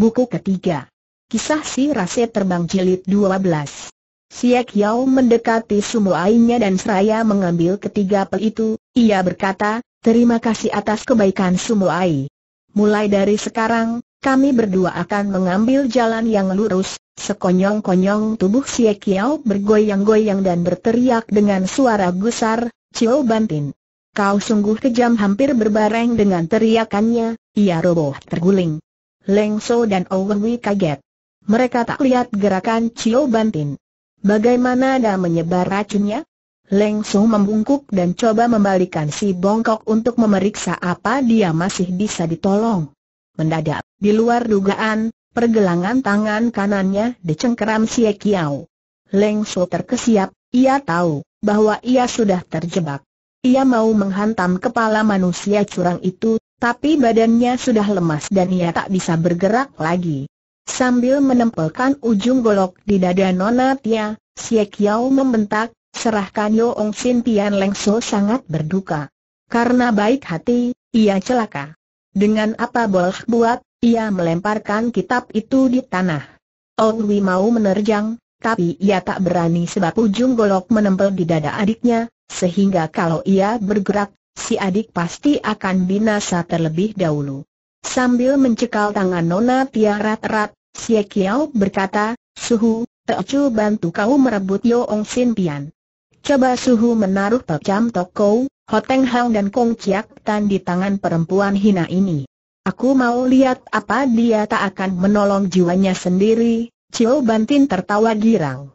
Buku ketiga. Kisah si Rase Terbang Jilid 12. Siak Yao mendekati ainya dan seraya mengambil ketiga pel itu, ia berkata, terima kasih atas kebaikan ai. Mulai dari sekarang, kami berdua akan mengambil jalan yang lurus, sekonyong-konyong tubuh Siak Yao bergoyang-goyang dan berteriak dengan suara gusar, Cio Bantin. Kau sungguh kejam hampir berbareng dengan teriakannya, ia roboh terguling. Leng So dan Owen Wei kaget. Mereka tak lihat gerakan Cio Bantin. Bagaimana dah menyebar racunnya? Leng So membungkuk dan coba membalikan si bongkok untuk memeriksa apa dia masih bisa ditolong. Mendadak, di luar dugaan, pergelangan tangan kanannya dicengkeram si Kiao. Leng So terkesiap, ia tahu bahwa ia sudah terjebak. Ia mau menghantam kepala manusia curang itu, tapi badannya sudah lemas dan ia tak bisa bergerak lagi. Sambil menempelkan ujung golok di dada Nona Tia, Xie Kiao membentak, serahkan Yoong Ong Sin Tian Leng So sangat berduka. Karena baik hati, ia celaka. Dengan apa boleh buat, ia melemparkan kitab itu di tanah. Ong Wi mau menerjang, tapi ia tak berani sebab ujung golok menempel di dada adiknya, sehingga kalau ia bergerak, si adik pasti akan binasa terlebih dahulu. Sambil mencekal tangan Nona Tiara terat, si Kiao berkata, Suhu, Teocu bantu kau merebut Yoong Sin Pian. Coba Suhu menaruh pecam toko, Hoteng Hang dan Kong Chiak Tan di tangan perempuan hina ini. Aku mau lihat apa dia tak akan menolong jiwanya sendiri, Chiu Bantin tertawa girang.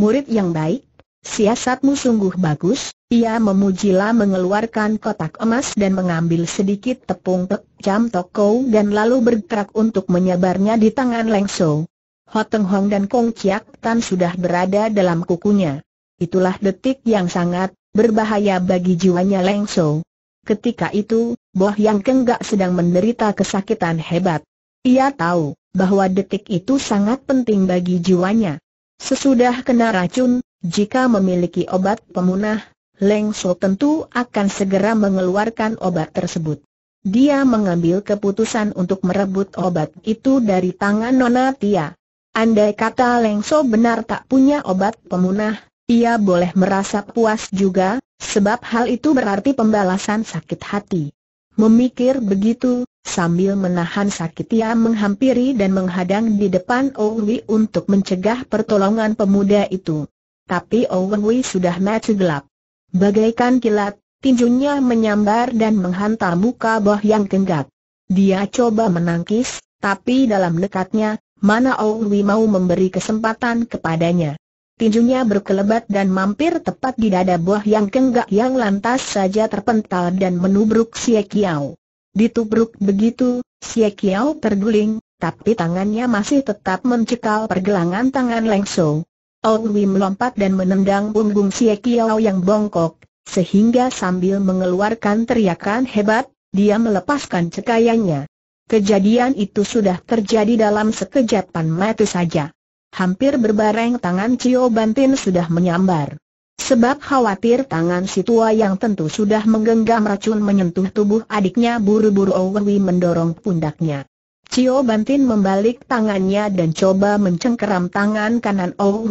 Murid yang baik, Siasatmu sungguh bagus, ia memujila mengeluarkan kotak emas dan mengambil sedikit tepung tek jam toko dan lalu bergerak untuk menyebarnya di tangan Leng Ho Hoteng Hong dan Kong Chiak Tan sudah berada dalam kukunya. Itulah detik yang sangat berbahaya bagi jiwanya Leng So. Ketika itu, Boh Yang Kenggak sedang menderita kesakitan hebat. Ia tahu bahwa detik itu sangat penting bagi jiwanya. Sesudah kena racun, jika memiliki obat pemunah, Leng So tentu akan segera mengeluarkan obat tersebut. Dia mengambil keputusan untuk merebut obat itu dari tangan Nona Tia. Andai kata Leng So benar tak punya obat pemunah, ia boleh merasa puas juga, sebab hal itu berarti pembalasan sakit hati. Memikir begitu, sambil menahan sakit ia menghampiri dan menghadang di depan Owi untuk mencegah pertolongan pemuda itu tapi Owen Wei sudah mati gelap. Bagaikan kilat, tinjunya menyambar dan menghantam muka Boh yang kenggak. Dia coba menangkis, tapi dalam dekatnya, mana Owen Wei mau memberi kesempatan kepadanya. Tinjunya berkelebat dan mampir tepat di dada Boh yang kenggak yang lantas saja terpental dan menubruk Xie Kiao. Ditubruk begitu, Xie Kiao terguling, tapi tangannya masih tetap mencekal pergelangan tangan Leng Shou. Ong Oudwi melompat dan menendang punggung Xie Kiao yang bongkok, sehingga sambil mengeluarkan teriakan hebat, dia melepaskan cekayanya. Kejadian itu sudah terjadi dalam sekejapan mata saja. Hampir berbareng tangan Cio Bantin sudah menyambar. Sebab khawatir tangan si tua yang tentu sudah menggenggam racun menyentuh tubuh adiknya buru-buru Owen mendorong pundaknya. Cio Bantin membalik tangannya dan coba mencengkeram tangan kanan Ou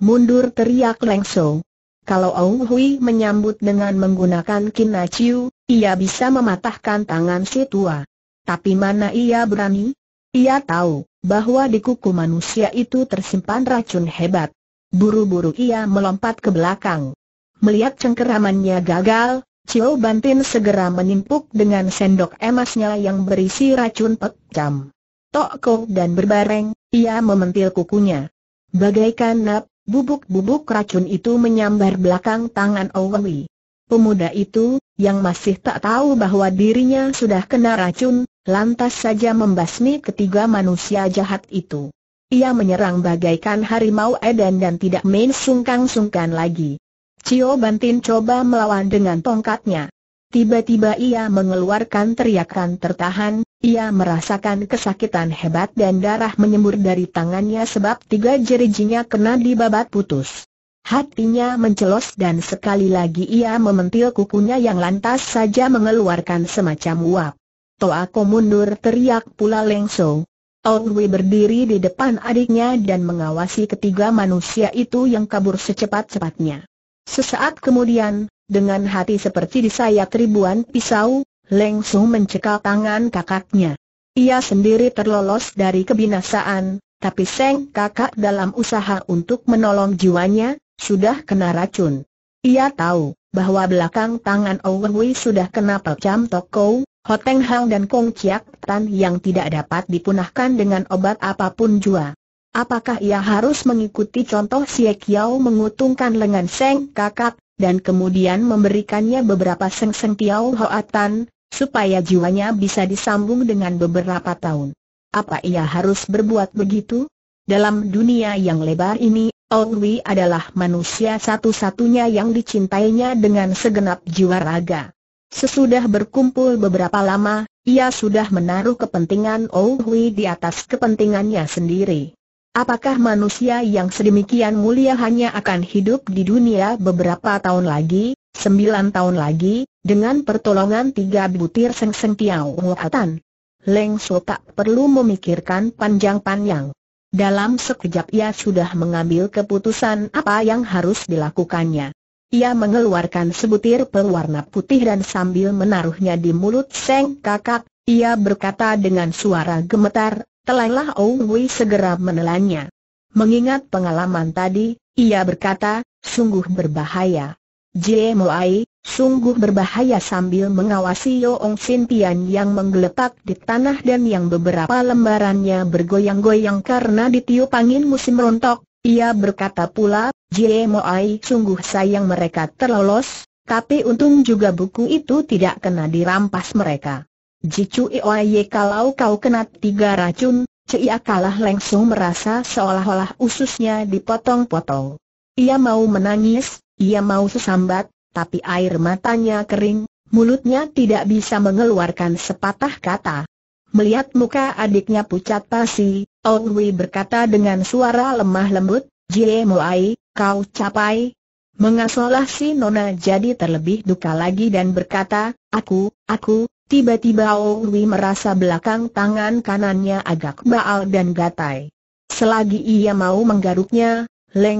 Mundur teriak Leng So. Kalau Ou menyambut dengan menggunakan kina Ciu, ia bisa mematahkan tangan si tua. Tapi mana ia berani? Ia tahu bahwa di kuku manusia itu tersimpan racun hebat. Buru-buru ia melompat ke belakang. Melihat cengkeramannya gagal, Cio Bantin segera menimpuk dengan sendok emasnya yang berisi racun pekcam. Toko dan berbareng, ia mementil kukunya. Bagaikan nap, bubuk-bubuk racun itu menyambar belakang tangan Owi. Pemuda itu, yang masih tak tahu bahwa dirinya sudah kena racun, lantas saja membasmi ketiga manusia jahat itu. Ia menyerang bagaikan harimau edan dan tidak main sungkan-sungkan lagi. Cio Bantin coba melawan dengan tongkatnya. Tiba-tiba ia mengeluarkan teriakan tertahan, ia merasakan kesakitan hebat dan darah menyembur dari tangannya sebab tiga jerijinya kena dibabat putus. Hatinya mencelos dan sekali lagi ia mementil kukunya yang lantas saja mengeluarkan semacam uap. Toako mundur teriak pula Lengso. Wei berdiri di depan adiknya dan mengawasi ketiga manusia itu yang kabur secepat-cepatnya. Sesaat kemudian, dengan hati seperti disayat ribuan pisau, Leng Su mencekal tangan kakaknya. Ia sendiri terlolos dari kebinasaan, tapi Seng kakak dalam usaha untuk menolong jiwanya, sudah kena racun. Ia tahu bahwa belakang tangan Owen Wei sudah kena pelcam toko, Hoteng Hang dan Kong Chiak Tan yang tidak dapat dipunahkan dengan obat apapun jua. Apakah ia harus mengikuti contoh Xie Kiao mengutungkan lengan Seng Kakak, dan kemudian memberikannya beberapa seng-seng Tiao Hoatan, supaya jiwanya bisa disambung dengan beberapa tahun? Apa ia harus berbuat begitu? Dalam dunia yang lebar ini, Wei adalah manusia satu-satunya yang dicintainya dengan segenap jiwa raga. Sesudah berkumpul beberapa lama, ia sudah menaruh kepentingan Wei di atas kepentingannya sendiri. Apakah manusia yang sedemikian mulia hanya akan hidup di dunia beberapa tahun lagi, sembilan tahun lagi, dengan pertolongan tiga butir seng-seng tiau nguatan? Leng So tak perlu memikirkan panjang-panjang. Dalam sekejap ia sudah mengambil keputusan apa yang harus dilakukannya. Ia mengeluarkan sebutir pewarna putih dan sambil menaruhnya di mulut Seng Kakak, ia berkata dengan suara gemetar, Telanlah Ong Wei segera menelannya. Mengingat pengalaman tadi, ia berkata, sungguh berbahaya. Jie Moai, sungguh berbahaya sambil mengawasi Ong Sin Pian yang menggeletak di tanah dan yang beberapa lembarannya bergoyang-goyang karena ditiup angin musim rontok. Ia berkata pula, Jie Moai sungguh sayang mereka terlolos, tapi untung juga buku itu tidak kena dirampas mereka. Jicu Ioye kalau kau kena tiga racun, Cia kalah langsung merasa seolah-olah ususnya dipotong-potong. Ia mau menangis, ia mau sesambat, tapi air matanya kering, mulutnya tidak bisa mengeluarkan sepatah kata. Melihat muka adiknya pucat pasi, Ong Wei berkata dengan suara lemah lembut, Jie Moai, kau capai. Mengasolah si Nona jadi terlebih duka lagi dan berkata, aku, aku, Tiba-tiba Owi merasa belakang tangan kanannya agak baal dan gatai. Selagi ia mau menggaruknya,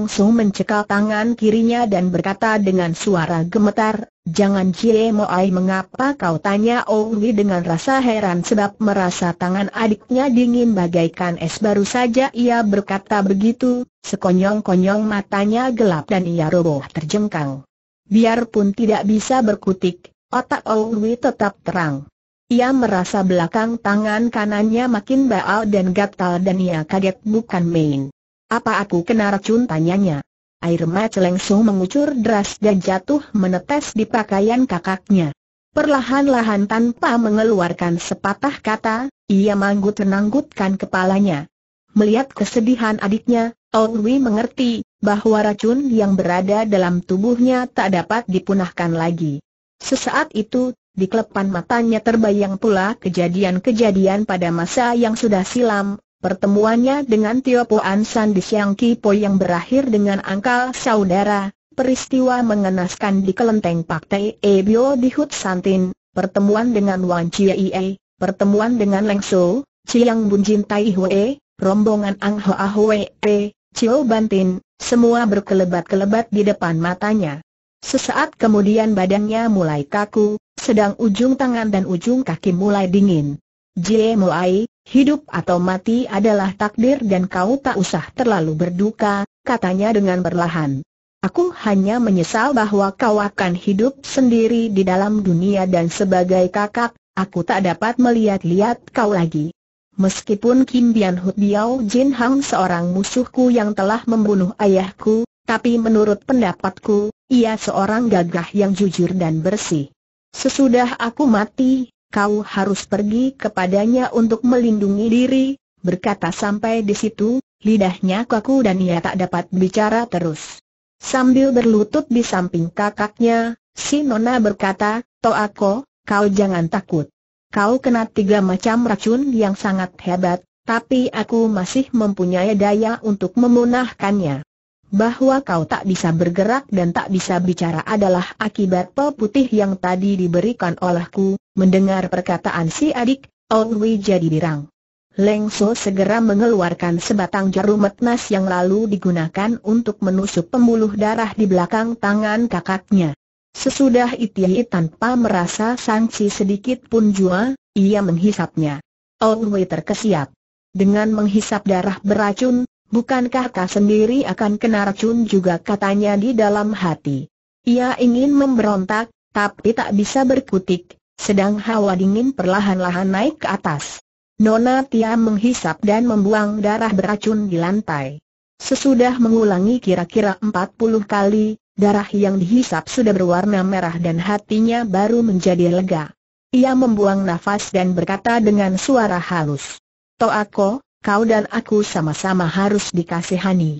Su mencekal tangan kirinya dan berkata dengan suara gemetar, Jangan Jie Moai mengapa kau tanya Owi dengan rasa heran sebab merasa tangan adiknya dingin bagaikan es baru saja ia berkata begitu, sekonyong-konyong matanya gelap dan ia roboh terjengkang. Biarpun tidak bisa berkutik, Otak Hui tetap terang. Ia merasa belakang tangan kanannya makin baal dan gatal dan ia kaget bukan main. Apa aku kena racun tanyanya. Air mata langsung mengucur deras dan jatuh menetes di pakaian kakaknya. Perlahan-lahan tanpa mengeluarkan sepatah kata, ia manggut-menanggutkan kepalanya. Melihat kesedihan adiknya, Hui mengerti bahwa racun yang berada dalam tubuhnya tak dapat dipunahkan lagi. Sesaat itu, di kelepan matanya terbayang pula kejadian-kejadian pada masa yang sudah silam, pertemuannya dengan Tio Po Ansan di Siang Kipo yang berakhir dengan angkal saudara, peristiwa mengenaskan di kelenteng Pak Tei Ebio di Hut Santin, pertemuan dengan Wan Chiei, e, pertemuan dengan Leng So, Chiang Bun Tai Hue, rombongan Ang Hoa Hue Chiu Cio Bantin, semua berkelebat-kelebat di depan matanya. Sesaat kemudian badannya mulai kaku, sedang ujung tangan dan ujung kaki mulai dingin. Jie Moai, hidup atau mati adalah takdir dan kau tak usah terlalu berduka, katanya dengan perlahan. Aku hanya menyesal bahwa kau akan hidup sendiri di dalam dunia dan sebagai kakak, aku tak dapat melihat-lihat kau lagi. Meskipun Kim Bian Hu Biao Jin Hang seorang musuhku yang telah membunuh ayahku, tapi menurut pendapatku, ia seorang gagah yang jujur dan bersih. Sesudah aku mati, kau harus pergi kepadanya untuk melindungi diri, berkata sampai di situ, lidahnya kaku dan ia tak dapat bicara terus. Sambil berlutut di samping kakaknya, si Nona berkata, Toako, kau jangan takut. Kau kena tiga macam racun yang sangat hebat, tapi aku masih mempunyai daya untuk memunahkannya bahwa kau tak bisa bergerak dan tak bisa bicara adalah akibat pel putih yang tadi diberikan olehku, mendengar perkataan si adik, Ong Wei jadi birang. Leng So segera mengeluarkan sebatang jarum metnas yang lalu digunakan untuk menusuk pembuluh darah di belakang tangan kakaknya. Sesudah itu tanpa merasa sanksi sedikit pun jua, ia menghisapnya. Ong Wei terkesiap. Dengan menghisap darah beracun, Bukankah kau sendiri akan kena racun juga katanya di dalam hati. Ia ingin memberontak, tapi tak bisa berkutik, sedang hawa dingin perlahan-lahan naik ke atas. Nona Tia menghisap dan membuang darah beracun di lantai. Sesudah mengulangi kira-kira empat puluh kali, darah yang dihisap sudah berwarna merah dan hatinya baru menjadi lega. Ia membuang nafas dan berkata dengan suara halus. Toako, kau dan aku sama-sama harus dikasihani.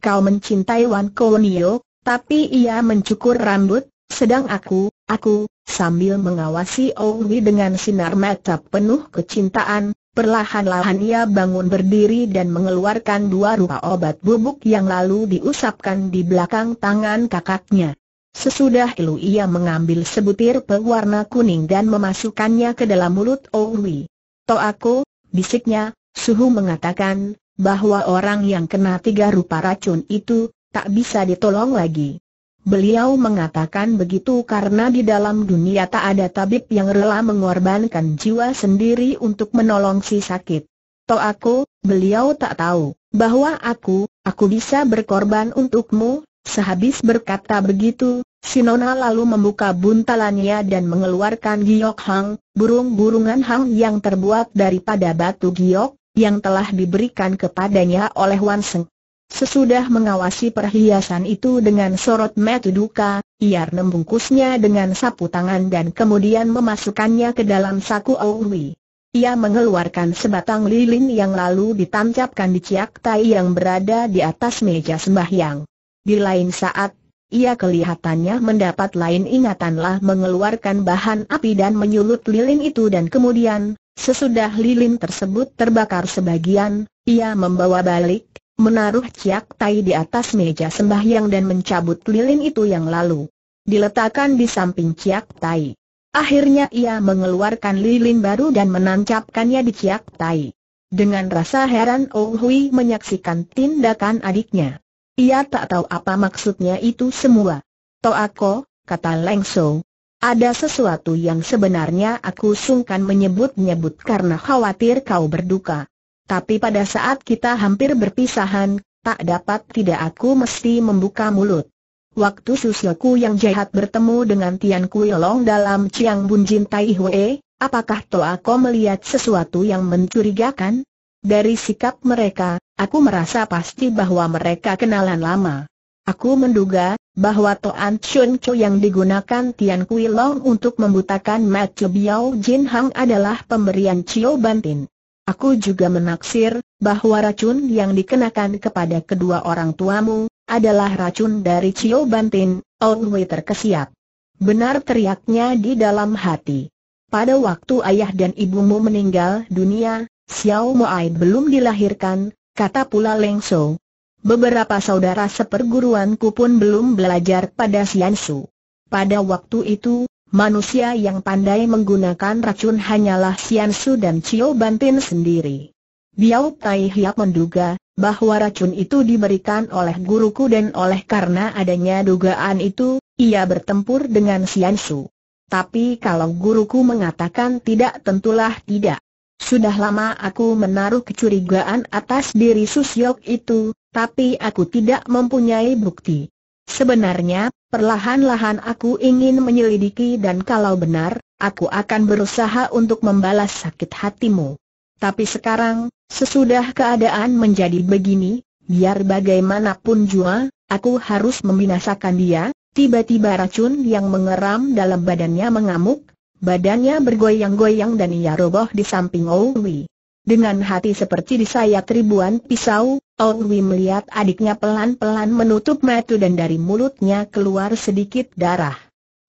Kau mencintai Wan Kownio, tapi ia mencukur rambut, sedang aku, aku, sambil mengawasi Owi dengan sinar mata penuh kecintaan, perlahan-lahan ia bangun berdiri dan mengeluarkan dua rupa obat bubuk yang lalu diusapkan di belakang tangan kakaknya. Sesudah itu ia mengambil sebutir pewarna kuning dan memasukkannya ke dalam mulut Owi. To aku, bisiknya, Suhu mengatakan, bahwa orang yang kena tiga rupa racun itu, tak bisa ditolong lagi. Beliau mengatakan begitu karena di dalam dunia tak ada tabib yang rela mengorbankan jiwa sendiri untuk menolong si sakit. Toh aku, beliau tak tahu, bahwa aku, aku bisa berkorban untukmu, sehabis berkata begitu, Sinona lalu membuka buntalannya dan mengeluarkan giok hang, burung-burungan hang yang terbuat daripada batu giok, yang telah diberikan kepadanya oleh Wan Seng. Sesudah mengawasi perhiasan itu dengan sorot mata duka, ia membungkusnya dengan sapu tangan dan kemudian memasukkannya ke dalam saku Aurui. Ia mengeluarkan sebatang lilin yang lalu ditancapkan di ciak tai yang berada di atas meja sembahyang. Di lain saat, ia kelihatannya mendapat lain ingatanlah mengeluarkan bahan api dan menyulut lilin itu dan kemudian, Sesudah lilin tersebut terbakar sebagian, ia membawa balik, menaruh ciak tai di atas meja sembahyang dan mencabut lilin itu yang lalu. Diletakkan di samping ciak tai. Akhirnya ia mengeluarkan lilin baru dan menancapkannya di Ciak Tai. Dengan rasa heran Oh Hui menyaksikan tindakan adiknya. Ia tak tahu apa maksudnya itu semua. aku, kata Leng Shou, ada sesuatu yang sebenarnya aku sungkan menyebut-nyebut karena khawatir kau berduka. Tapi pada saat kita hampir berpisahan, tak dapat tidak aku mesti membuka mulut. Waktu susilku yang jahat bertemu dengan Tian Kui Long dalam Chiang Bun Jin Tai Hue, apakah toh aku melihat sesuatu yang mencurigakan? Dari sikap mereka, aku merasa pasti bahwa mereka kenalan lama. Aku menduga, bahwa Toan Chun yang digunakan Tian Kui Long untuk membutakan Matthew Biao Jin Hang adalah pemberian Chio Bantin. Aku juga menaksir, bahwa racun yang dikenakan kepada kedua orang tuamu, adalah racun dari Chio Bantin, Ong Wei terkesiap. Benar teriaknya di dalam hati. Pada waktu ayah dan ibumu meninggal dunia, Xiao Moai belum dilahirkan, kata pula Leng So, Beberapa saudara seperguruanku pun belum belajar pada Siansu. Pada waktu itu, manusia yang pandai menggunakan racun hanyalah Siansu dan Cio Bantin sendiri. Biao Tai Hiap menduga bahwa racun itu diberikan oleh guruku dan oleh karena adanya dugaan itu, ia bertempur dengan Siansu. Tapi kalau guruku mengatakan tidak tentulah tidak. Sudah lama aku menaruh kecurigaan atas diri Susyok itu, tapi aku tidak mempunyai bukti. Sebenarnya, perlahan-lahan aku ingin menyelidiki dan kalau benar, aku akan berusaha untuk membalas sakit hatimu. Tapi sekarang, sesudah keadaan menjadi begini, biar bagaimanapun jua, aku harus membinasakan dia, tiba-tiba racun yang mengeram dalam badannya mengamuk, badannya bergoyang-goyang dan ia roboh di samping Owi. Dengan hati seperti disayat ribuan pisau, Onwi melihat adiknya pelan-pelan menutup mata dan dari mulutnya keluar sedikit darah.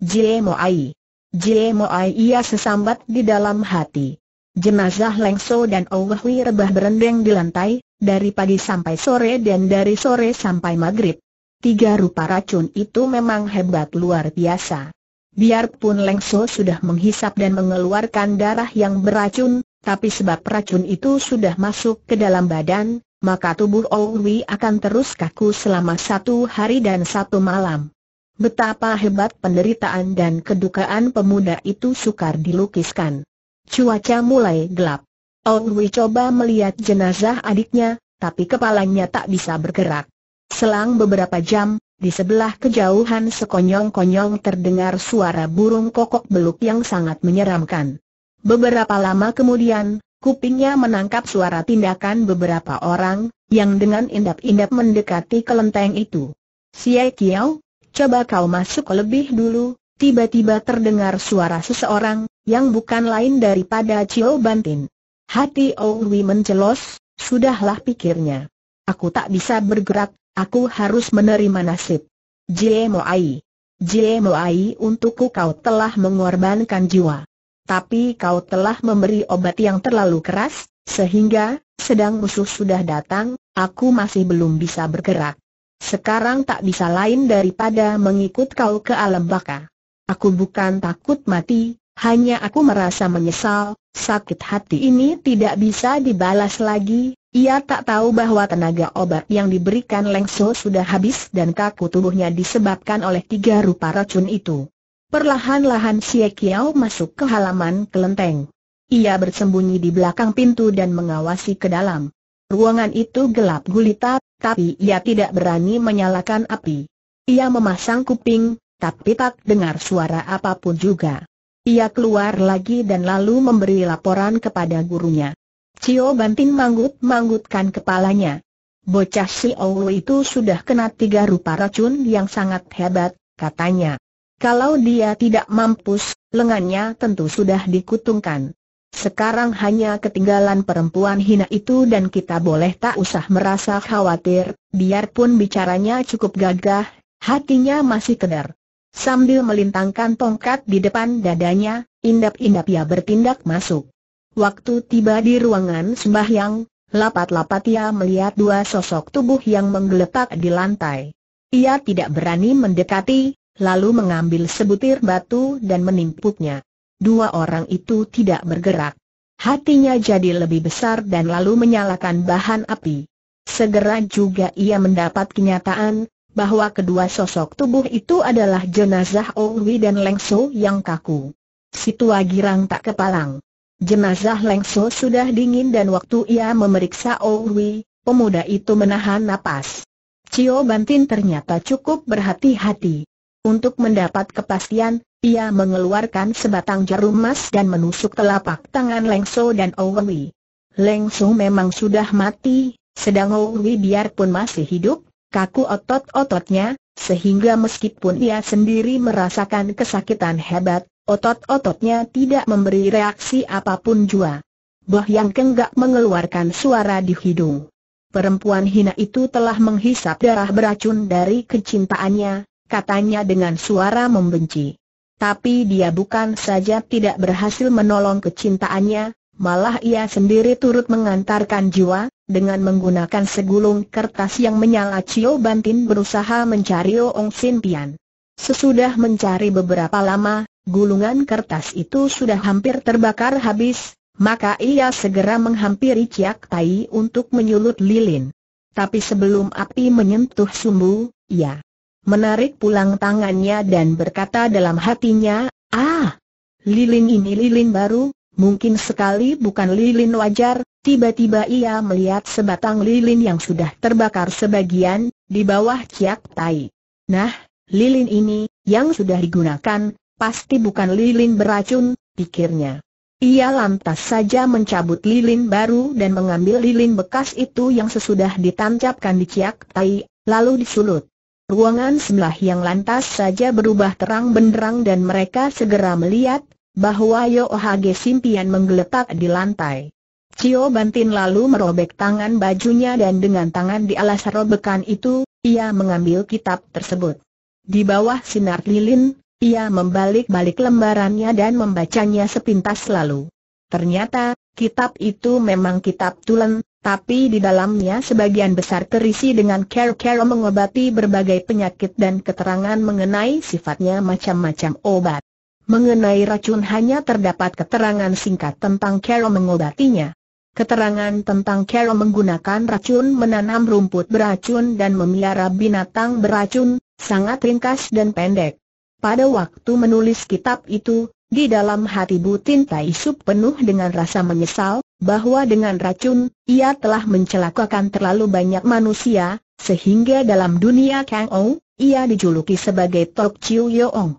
Jie Ai. Jie Ai ia sesambat di dalam hati. Jenazah Lengso dan Owehui rebah berendeng di lantai, dari pagi sampai sore dan dari sore sampai maghrib. Tiga rupa racun itu memang hebat luar biasa. Biarpun Lengso sudah menghisap dan mengeluarkan darah yang beracun, tapi sebab racun itu sudah masuk ke dalam badan, maka tubuh Owi akan terus kaku selama satu hari dan satu malam. Betapa hebat penderitaan dan kedukaan pemuda itu sukar dilukiskan. Cuaca mulai gelap. Owi coba melihat jenazah adiknya, tapi kepalanya tak bisa bergerak. Selang beberapa jam, di sebelah kejauhan sekonyong-konyong terdengar suara burung kokok beluk yang sangat menyeramkan. Beberapa lama kemudian, Kupingnya menangkap suara tindakan beberapa orang, yang dengan indap-indap mendekati kelenteng itu. Siai Kiao, coba kau masuk lebih dulu, tiba-tiba terdengar suara seseorang, yang bukan lain daripada Cio Bantin. Hati Owi mencelos, sudahlah pikirnya. Aku tak bisa bergerak, aku harus menerima nasib. Jie Moai. Jie Moai untukku kau telah mengorbankan jiwa tapi kau telah memberi obat yang terlalu keras, sehingga, sedang musuh sudah datang, aku masih belum bisa bergerak. Sekarang tak bisa lain daripada mengikut kau ke alam baka. Aku bukan takut mati, hanya aku merasa menyesal, sakit hati ini tidak bisa dibalas lagi, ia tak tahu bahwa tenaga obat yang diberikan Lengso sudah habis dan kaku tubuhnya disebabkan oleh tiga rupa racun itu. Perlahan-lahan Xie Kiao masuk ke halaman kelenteng. Ia bersembunyi di belakang pintu dan mengawasi ke dalam. Ruangan itu gelap gulita, tapi ia tidak berani menyalakan api. Ia memasang kuping, tapi tak dengar suara apapun juga. Ia keluar lagi dan lalu memberi laporan kepada gurunya. Cio Bantin manggut-manggutkan kepalanya. Bocah si itu sudah kena tiga rupa racun yang sangat hebat, katanya. Kalau dia tidak mampus, lengannya tentu sudah dikutungkan. Sekarang hanya ketinggalan perempuan hina itu dan kita boleh tak usah merasa khawatir, biarpun bicaranya cukup gagah, hatinya masih kedar. Sambil melintangkan tongkat di depan dadanya, indap-indap ia bertindak masuk. Waktu tiba di ruangan sembahyang, lapat-lapat ia melihat dua sosok tubuh yang menggeletak di lantai. Ia tidak berani mendekati, lalu mengambil sebutir batu dan menimpuknya. Dua orang itu tidak bergerak. Hatinya jadi lebih besar dan lalu menyalakan bahan api. Segera juga ia mendapat kenyataan bahwa kedua sosok tubuh itu adalah jenazah Owi dan Lengso yang kaku. Situa girang tak kepalang. Jenazah Lengso sudah dingin dan waktu ia memeriksa Owi, pemuda itu menahan napas. Cio Bantin ternyata cukup berhati-hati. Untuk mendapat kepastian, ia mengeluarkan sebatang jarum emas dan menusuk telapak tangan Leng So dan Owen Lengso Leng So memang sudah mati, sedang Owen biarpun masih hidup, kaku otot-ototnya, sehingga meskipun ia sendiri merasakan kesakitan hebat, otot-ototnya tidak memberi reaksi apapun jua. Bah yang kenggak mengeluarkan suara di hidung. Perempuan hina itu telah menghisap darah beracun dari kecintaannya, katanya dengan suara membenci. Tapi dia bukan saja tidak berhasil menolong kecintaannya, malah ia sendiri turut mengantarkan jiwa, dengan menggunakan segulung kertas yang menyala Cio Bantin berusaha mencari Oong Sin Pian. Sesudah mencari beberapa lama, gulungan kertas itu sudah hampir terbakar habis, maka ia segera menghampiri Ciak Tai untuk menyulut lilin. Tapi sebelum api menyentuh sumbu, ia menarik pulang tangannya dan berkata dalam hatinya, Ah, lilin ini lilin baru, mungkin sekali bukan lilin wajar, tiba-tiba ia melihat sebatang lilin yang sudah terbakar sebagian, di bawah ciak tai. Nah, lilin ini, yang sudah digunakan, pasti bukan lilin beracun, pikirnya. Ia lantas saja mencabut lilin baru dan mengambil lilin bekas itu yang sesudah ditancapkan di ciak tai, lalu disulut ruangan sebelah yang lantas saja berubah terang benderang dan mereka segera melihat bahwa Yo Hage Simpian menggeletak di lantai. Cio Bantin lalu merobek tangan bajunya dan dengan tangan di alas robekan itu, ia mengambil kitab tersebut. Di bawah sinar lilin, ia membalik-balik lembarannya dan membacanya sepintas lalu. Ternyata, kitab itu memang kitab tulen, tapi di dalamnya sebagian besar terisi dengan care-care mengobati berbagai penyakit dan keterangan mengenai sifatnya macam-macam obat. Mengenai racun hanya terdapat keterangan singkat tentang cara mengobatinya. Keterangan tentang cara menggunakan racun menanam rumput beracun dan memelihara binatang beracun, sangat ringkas dan pendek. Pada waktu menulis kitab itu, di dalam hati Butin Taisub penuh dengan rasa menyesal, bahwa dengan racun, ia telah mencelakakan terlalu banyak manusia, sehingga dalam dunia Kang Ou, ia dijuluki sebagai Tok Chiu Yeong.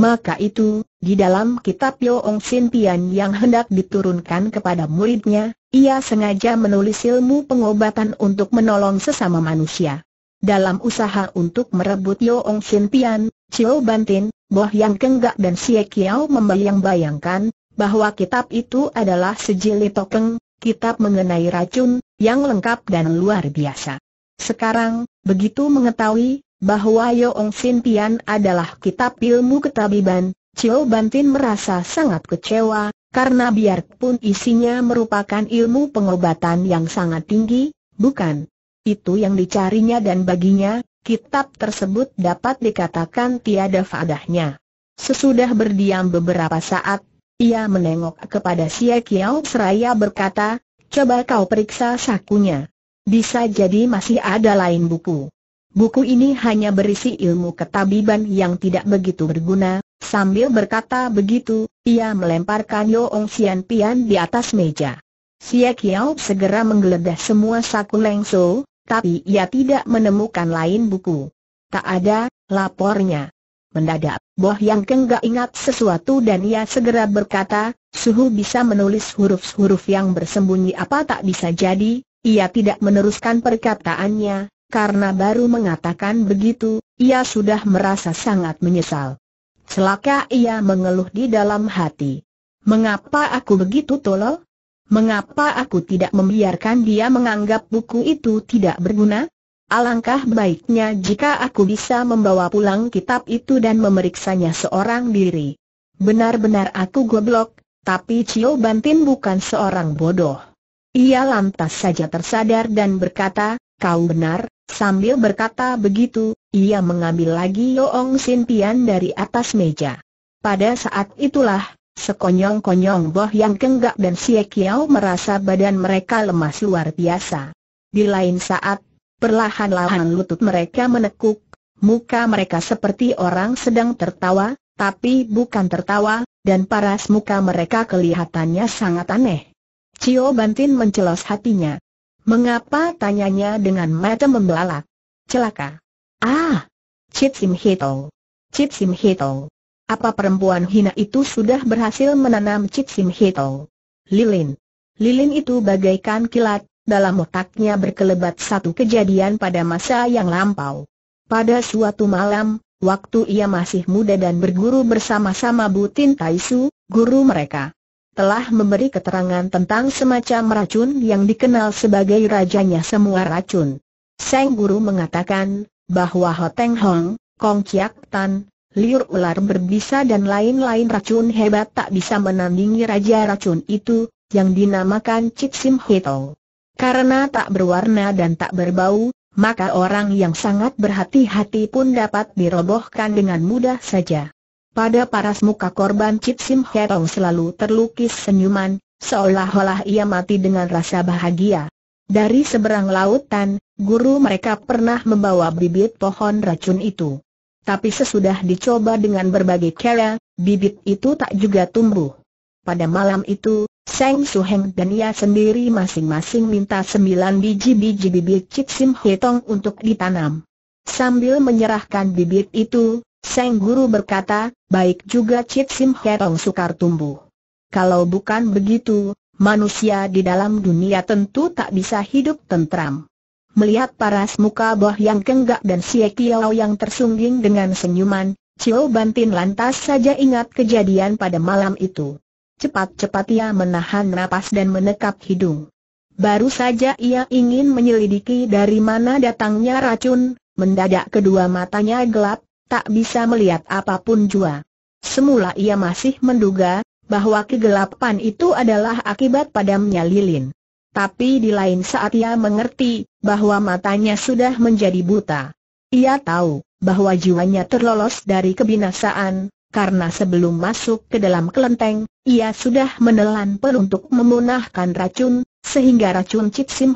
Maka itu, di dalam kitab Yeong Sin Pian yang hendak diturunkan kepada muridnya, ia sengaja menulis ilmu pengobatan untuk menolong sesama manusia. Dalam usaha untuk merebut Yeong Sin Pian, Chiu Bantin, Boh Yang Kenggak dan Sie Kiao membayang-bayangkan, bahwa kitab itu adalah sejili tokeng, kitab mengenai racun, yang lengkap dan luar biasa. Sekarang, begitu mengetahui, bahwa Yoong Sin Pian adalah kitab ilmu ketabiban, Chiu Bantin merasa sangat kecewa, karena biarpun isinya merupakan ilmu pengobatan yang sangat tinggi, bukan itu yang dicarinya dan baginya, kitab tersebut dapat dikatakan tiada fadahnya. Sesudah berdiam beberapa saat, ia menengok kepada Siak Kiao seraya berkata, coba kau periksa sakunya. Bisa jadi masih ada lain buku. Buku ini hanya berisi ilmu ketabiban yang tidak begitu berguna, sambil berkata begitu, ia melemparkan Yoong Sian Pian di atas meja. Siak Kiao segera menggeledah semua saku so, tapi ia tidak menemukan lain buku. Tak ada, lapornya. Mendadak, Boh Yang Keng ingat sesuatu dan ia segera berkata, Suhu bisa menulis huruf-huruf yang bersembunyi apa tak bisa jadi, ia tidak meneruskan perkataannya, karena baru mengatakan begitu, ia sudah merasa sangat menyesal. Celaka ia mengeluh di dalam hati. Mengapa aku begitu tolol? Mengapa aku tidak membiarkan dia menganggap buku itu tidak berguna? Alangkah baiknya jika aku bisa membawa pulang kitab itu dan memeriksanya seorang diri. Benar-benar aku goblok, tapi Cio Bantin bukan seorang bodoh. Ia lantas saja tersadar dan berkata, kau benar, sambil berkata begitu, ia mengambil lagi Yoong Sin Pian dari atas meja. Pada saat itulah, sekonyong-konyong Boh Yang Kenggak dan Sie Kiao merasa badan mereka lemas luar biasa. Di lain saat, Perlahan-lahan lutut mereka menekuk, muka mereka seperti orang sedang tertawa, tapi bukan tertawa, dan paras muka mereka kelihatannya sangat aneh. Cio Bantin mencelos hatinya. Mengapa tanyanya dengan mata membelalak? Celaka. Ah! Cip Sim Hito. Cip Sim Hito. Apa perempuan hina itu sudah berhasil menanam Cip Sim Hito? Lilin. Lilin itu bagaikan kilat, dalam otaknya berkelebat satu kejadian pada masa yang lampau. Pada suatu malam, waktu ia masih muda dan berguru bersama-sama Butin Taisu, guru mereka telah memberi keterangan tentang semacam racun yang dikenal sebagai rajanya semua racun. Sang Guru mengatakan bahwa Hoteng Hong, Kong Kiak Tan, liur ular berbisa dan lain-lain racun hebat tak bisa menandingi raja racun itu, yang dinamakan Chik Sim Hitong. Karena tak berwarna dan tak berbau, maka orang yang sangat berhati-hati pun dapat dirobohkan dengan mudah saja. Pada paras muka korban Cip Sim Herong selalu terlukis senyuman, seolah-olah ia mati dengan rasa bahagia. Dari seberang lautan, guru mereka pernah membawa bibit pohon racun itu. Tapi sesudah dicoba dengan berbagai cara, bibit itu tak juga tumbuh. Pada malam itu, Seng Suheng dan ia sendiri masing-masing minta sembilan biji biji bibit Cik Sim Hetong untuk ditanam. Sambil menyerahkan bibit itu, Seng Guru berkata, baik juga Cik Sim Hetong sukar tumbuh. Kalau bukan begitu, manusia di dalam dunia tentu tak bisa hidup tentram. Melihat paras muka Boh yang kenggak dan Xie Kiao yang tersungging dengan senyuman, Cio Bantin lantas saja ingat kejadian pada malam itu. Cepat-cepat ia menahan napas dan menekap hidung. Baru saja ia ingin menyelidiki dari mana datangnya racun, mendadak kedua matanya gelap, tak bisa melihat apapun jua. Semula ia masih menduga, bahwa kegelapan itu adalah akibat padamnya lilin. Tapi di lain saat ia mengerti, bahwa matanya sudah menjadi buta. Ia tahu, bahwa jiwanya terlolos dari kebinasaan, karena sebelum masuk ke dalam kelenteng, ia sudah menelan untuk memunahkan racun, sehingga racun Cip Sim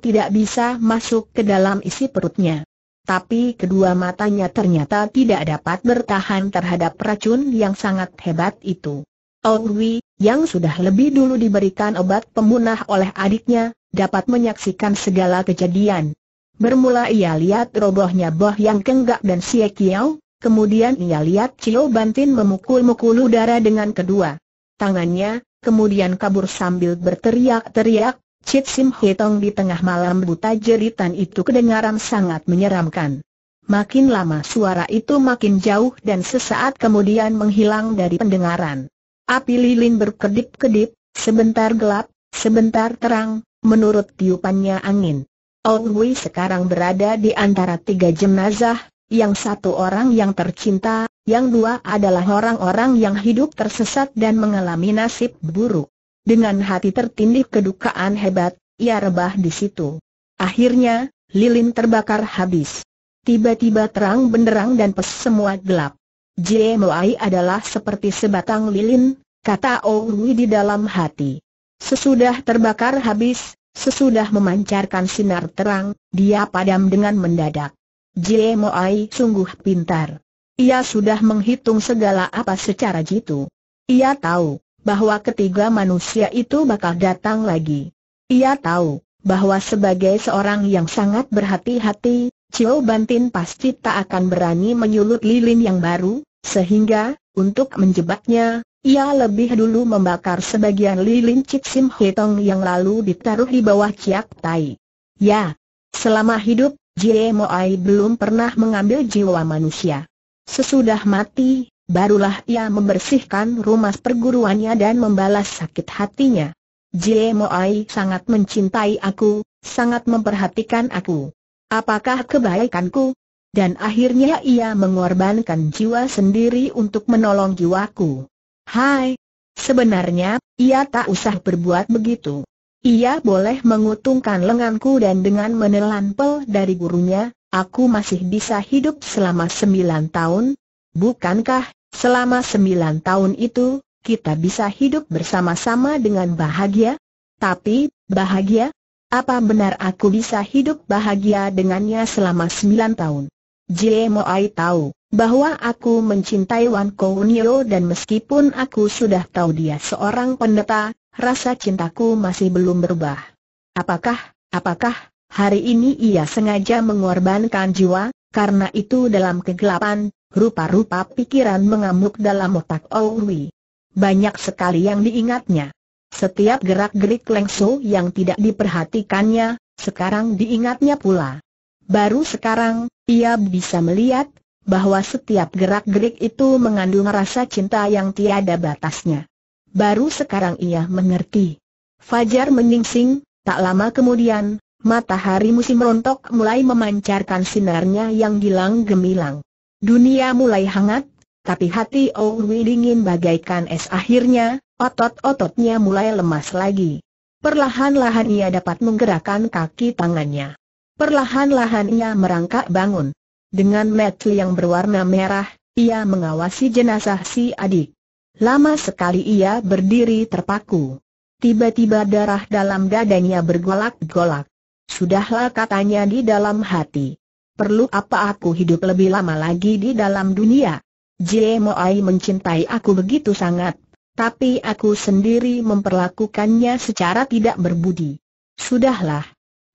tidak bisa masuk ke dalam isi perutnya. Tapi kedua matanya ternyata tidak dapat bertahan terhadap racun yang sangat hebat itu. Wi, yang sudah lebih dulu diberikan obat pemunah oleh adiknya, dapat menyaksikan segala kejadian. Bermula ia lihat robohnya Boh Yang Kenggak dan Sie Kiao, Kemudian ia lihat Cio Bantin memukul-mukul udara dengan kedua tangannya, kemudian kabur sambil berteriak-teriak, Cit Sim Hitong di tengah malam buta jeritan itu kedengaran sangat menyeramkan. Makin lama suara itu makin jauh dan sesaat kemudian menghilang dari pendengaran. Api lilin berkedip-kedip, sebentar gelap, sebentar terang, menurut tiupannya angin. Ong Wei sekarang berada di antara tiga jenazah, yang satu orang yang tercinta, yang dua adalah orang-orang yang hidup tersesat dan mengalami nasib buruk. Dengan hati tertindih kedukaan hebat, ia rebah di situ. Akhirnya, lilin terbakar habis. Tiba-tiba terang benderang dan pes semua gelap. Jemoi adalah seperti sebatang lilin, kata Rui di dalam hati. Sesudah terbakar habis, sesudah memancarkan sinar terang, dia padam dengan mendadak. Jie Moai sungguh pintar. Ia sudah menghitung segala apa secara jitu. Ia tahu bahwa ketiga manusia itu bakal datang lagi. Ia tahu bahwa sebagai seorang yang sangat berhati-hati, Cio Bantin pasti tak akan berani menyulut lilin yang baru, sehingga, untuk menjebaknya, ia lebih dulu membakar sebagian lilin Cik Sim Hetong yang lalu ditaruh di bawah Ciak Tai. Ya, selama hidup, Jie Moai belum pernah mengambil jiwa manusia. Sesudah mati, barulah ia membersihkan rumah perguruannya dan membalas sakit hatinya. Jie Moai sangat mencintai aku, sangat memperhatikan aku. Apakah kebaikanku? Dan akhirnya ia mengorbankan jiwa sendiri untuk menolong jiwaku. Hai! Sebenarnya, ia tak usah berbuat begitu. Ia boleh mengutungkan lenganku dan dengan menelan pel dari gurunya, aku masih bisa hidup selama sembilan tahun. Bukankah, selama sembilan tahun itu, kita bisa hidup bersama-sama dengan bahagia? Tapi, bahagia? Apa benar aku bisa hidup bahagia dengannya selama sembilan tahun? Jie Moai tahu bahwa aku mencintai Wan Kounio dan meskipun aku sudah tahu dia seorang pendeta, rasa cintaku masih belum berubah. Apakah, apakah, hari ini ia sengaja mengorbankan jiwa, karena itu dalam kegelapan, rupa-rupa pikiran mengamuk dalam otak Owi. Banyak sekali yang diingatnya. Setiap gerak-gerik Lengso yang tidak diperhatikannya, sekarang diingatnya pula. Baru sekarang, ia bisa melihat, bahwa setiap gerak-gerik itu mengandung rasa cinta yang tiada batasnya baru sekarang ia mengerti. Fajar menyingsing, tak lama kemudian, matahari musim rontok mulai memancarkan sinarnya yang gilang gemilang. Dunia mulai hangat, tapi hati Owi dingin bagaikan es akhirnya, otot-ototnya mulai lemas lagi. Perlahan-lahan ia dapat menggerakkan kaki tangannya. Perlahan-lahan ia merangkak bangun. Dengan metel yang berwarna merah, ia mengawasi jenazah si adik. Lama sekali ia berdiri terpaku. Tiba-tiba darah dalam dadanya bergolak-golak. Sudahlah katanya di dalam hati. Perlu apa aku hidup lebih lama lagi di dalam dunia? Jie Moai mencintai aku begitu sangat, tapi aku sendiri memperlakukannya secara tidak berbudi. Sudahlah.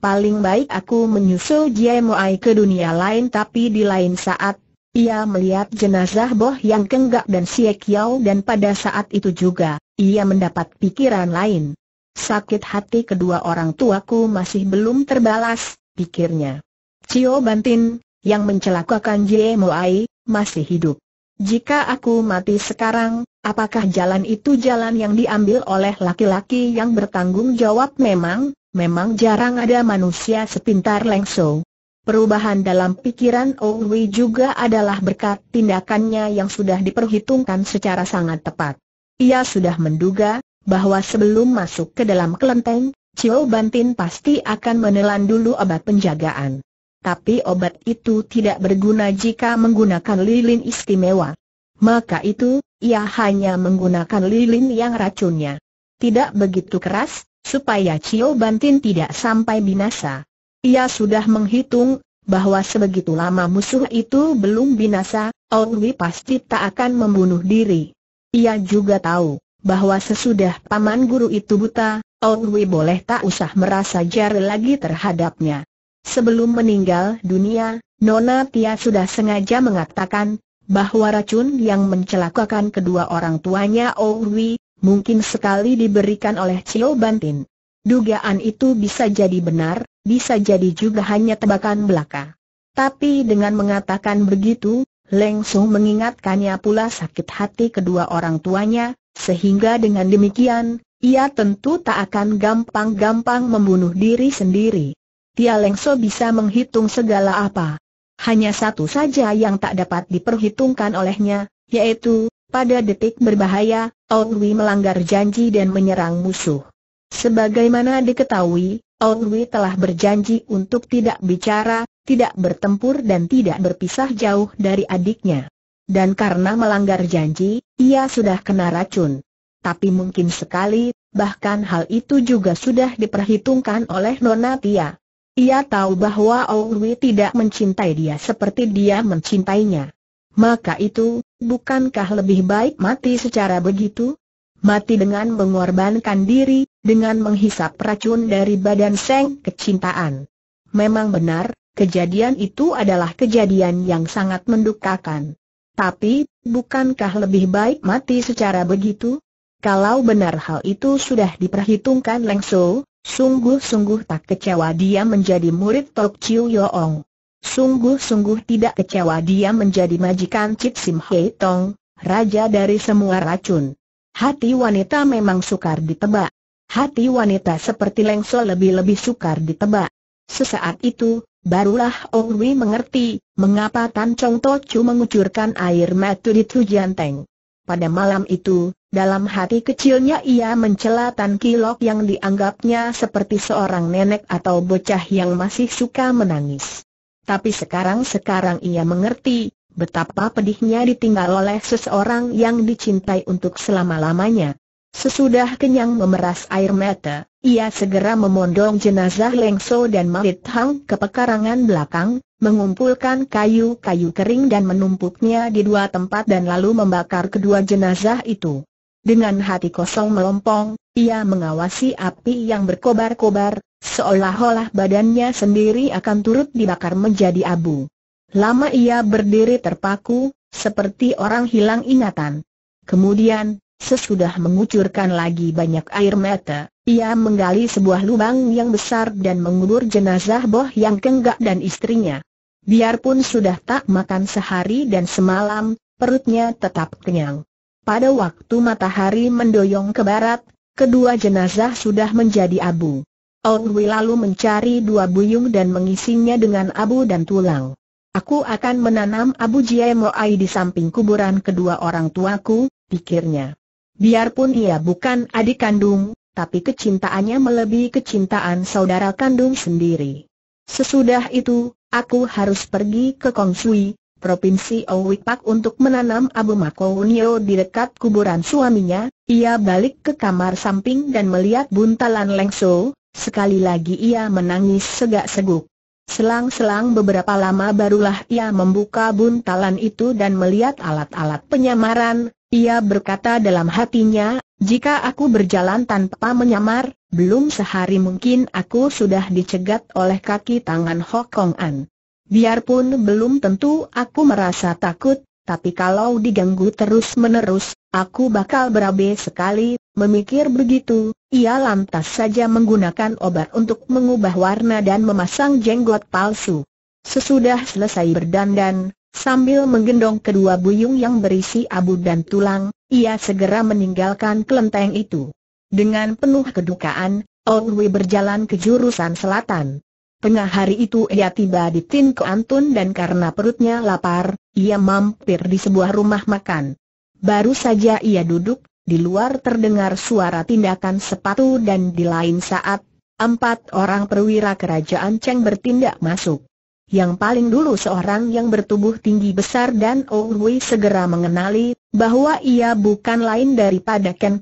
Paling baik aku menyusul Jie Moai ke dunia lain tapi di lain saat ia melihat jenazah Boh yang kenggak dan Siak Yau dan pada saat itu juga, ia mendapat pikiran lain. Sakit hati kedua orang tuaku masih belum terbalas, pikirnya. Cio Bantin, yang mencelakakan Jie Moai, masih hidup. Jika aku mati sekarang, apakah jalan itu jalan yang diambil oleh laki-laki yang bertanggung jawab memang, memang jarang ada manusia sepintar Lengso. Perubahan dalam pikiran Owi juga adalah berkat tindakannya yang sudah diperhitungkan secara sangat tepat. Ia sudah menduga, bahwa sebelum masuk ke dalam kelenteng, Cio Bantin pasti akan menelan dulu obat penjagaan. Tapi obat itu tidak berguna jika menggunakan lilin istimewa. Maka itu, ia hanya menggunakan lilin yang racunnya. Tidak begitu keras, supaya Cio Bantin tidak sampai binasa. Ia sudah menghitung bahwa sebegitu lama musuh itu belum binasa, Owi pasti tak akan membunuh diri. Ia juga tahu bahwa sesudah paman guru itu buta, Owi boleh tak usah merasa jari lagi terhadapnya. Sebelum meninggal dunia, Nona Tia sudah sengaja mengatakan bahwa racun yang mencelakakan kedua orang tuanya Owi mungkin sekali diberikan oleh Cio Bantin. Dugaan itu bisa jadi benar, bisa jadi juga hanya tebakan belaka. Tapi dengan mengatakan begitu, Leng Su mengingatkannya pula sakit hati kedua orang tuanya, sehingga dengan demikian, ia tentu tak akan gampang-gampang membunuh diri sendiri. Tia Leng Song bisa menghitung segala apa. Hanya satu saja yang tak dapat diperhitungkan olehnya, yaitu, pada detik berbahaya, Wei melanggar janji dan menyerang musuh. Sebagaimana diketahui, Aoui telah berjanji untuk tidak bicara, tidak bertempur dan tidak berpisah jauh dari adiknya. Dan karena melanggar janji, ia sudah kena racun. Tapi mungkin sekali, bahkan hal itu juga sudah diperhitungkan oleh Nona Tia. Ia tahu bahwa Owi tidak mencintai dia seperti dia mencintainya. Maka itu, bukankah lebih baik mati secara begitu? Mati dengan mengorbankan diri, dengan menghisap racun dari badan Seng kecintaan. Memang benar, kejadian itu adalah kejadian yang sangat mendukakan. Tapi, bukankah lebih baik mati secara begitu? Kalau benar hal itu sudah diperhitungkan Leng So, sungguh-sungguh tak kecewa dia menjadi murid Tok Chiu Yoong. Sungguh-sungguh tidak kecewa dia menjadi majikan Cip Sim Hei Tong, raja dari semua racun. Hati wanita memang sukar ditebak. Hati wanita seperti lengso lebih-lebih sukar ditebak. Sesaat itu, barulah Ong Wei mengerti, mengapa Tan Chong To Chu mengucurkan air mata di Jian Teng. Pada malam itu, dalam hati kecilnya ia mencela Tan Kilok yang dianggapnya seperti seorang nenek atau bocah yang masih suka menangis. Tapi sekarang-sekarang ia mengerti, betapa pedihnya ditinggal oleh seseorang yang dicintai untuk selama-lamanya. Sesudah kenyang memeras air mata, ia segera memondong jenazah Lengso dan Malit Hang ke pekarangan belakang, mengumpulkan kayu-kayu kering dan menumpuknya di dua tempat dan lalu membakar kedua jenazah itu. Dengan hati kosong melompong, ia mengawasi api yang berkobar-kobar, seolah-olah badannya sendiri akan turut dibakar menjadi abu. Lama ia berdiri terpaku, seperti orang hilang ingatan. Kemudian, Sesudah mengucurkan lagi banyak air mata, ia menggali sebuah lubang yang besar dan mengubur jenazah Boh yang kenggak dan istrinya. Biarpun sudah tak makan sehari dan semalam, perutnya tetap kenyang. Pada waktu matahari mendoyong ke barat, kedua jenazah sudah menjadi abu. Ong lalu mencari dua buyung dan mengisinya dengan abu dan tulang. Aku akan menanam abu jiemoai di samping kuburan kedua orang tuaku, pikirnya. Biarpun ia bukan adik kandung, tapi kecintaannya melebihi kecintaan saudara kandung sendiri. Sesudah itu, aku harus pergi ke Kongsui, Provinsi Owipak untuk menanam abu Makounio di dekat kuburan suaminya, ia balik ke kamar samping dan melihat buntalan Lengso, sekali lagi ia menangis segak-seguk. Selang-selang beberapa lama barulah ia membuka buntalan itu dan melihat alat-alat penyamaran, ia berkata dalam hatinya, jika aku berjalan tanpa menyamar, belum sehari mungkin aku sudah dicegat oleh kaki tangan Hokong An. Biarpun belum tentu aku merasa takut, tapi kalau diganggu terus-menerus, aku bakal berabe sekali, memikir begitu, ia lantas saja menggunakan obat untuk mengubah warna dan memasang jenggot palsu. Sesudah selesai berdandan, Sambil menggendong kedua buyung yang berisi abu dan tulang, ia segera meninggalkan kelenteng itu. Dengan penuh kedukaan, Wei berjalan ke jurusan selatan. Tengah hari itu ia tiba di Tin Antun dan karena perutnya lapar, ia mampir di sebuah rumah makan. Baru saja ia duduk, di luar terdengar suara tindakan sepatu dan di lain saat, empat orang perwira kerajaan Cheng bertindak masuk yang paling dulu seorang yang bertubuh tinggi besar dan Owi segera mengenali bahwa ia bukan lain daripada Ken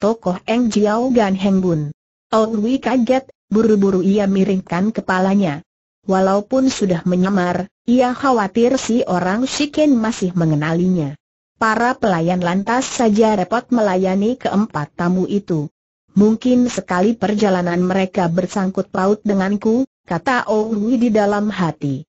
tokoh Eng Jiao Gan Heng Bun. Owi kaget, buru-buru ia miringkan kepalanya. Walaupun sudah menyamar, ia khawatir si orang Shiken masih mengenalinya. Para pelayan lantas saja repot melayani keempat tamu itu. Mungkin sekali perjalanan mereka bersangkut paut denganku, kata Owi di dalam hati.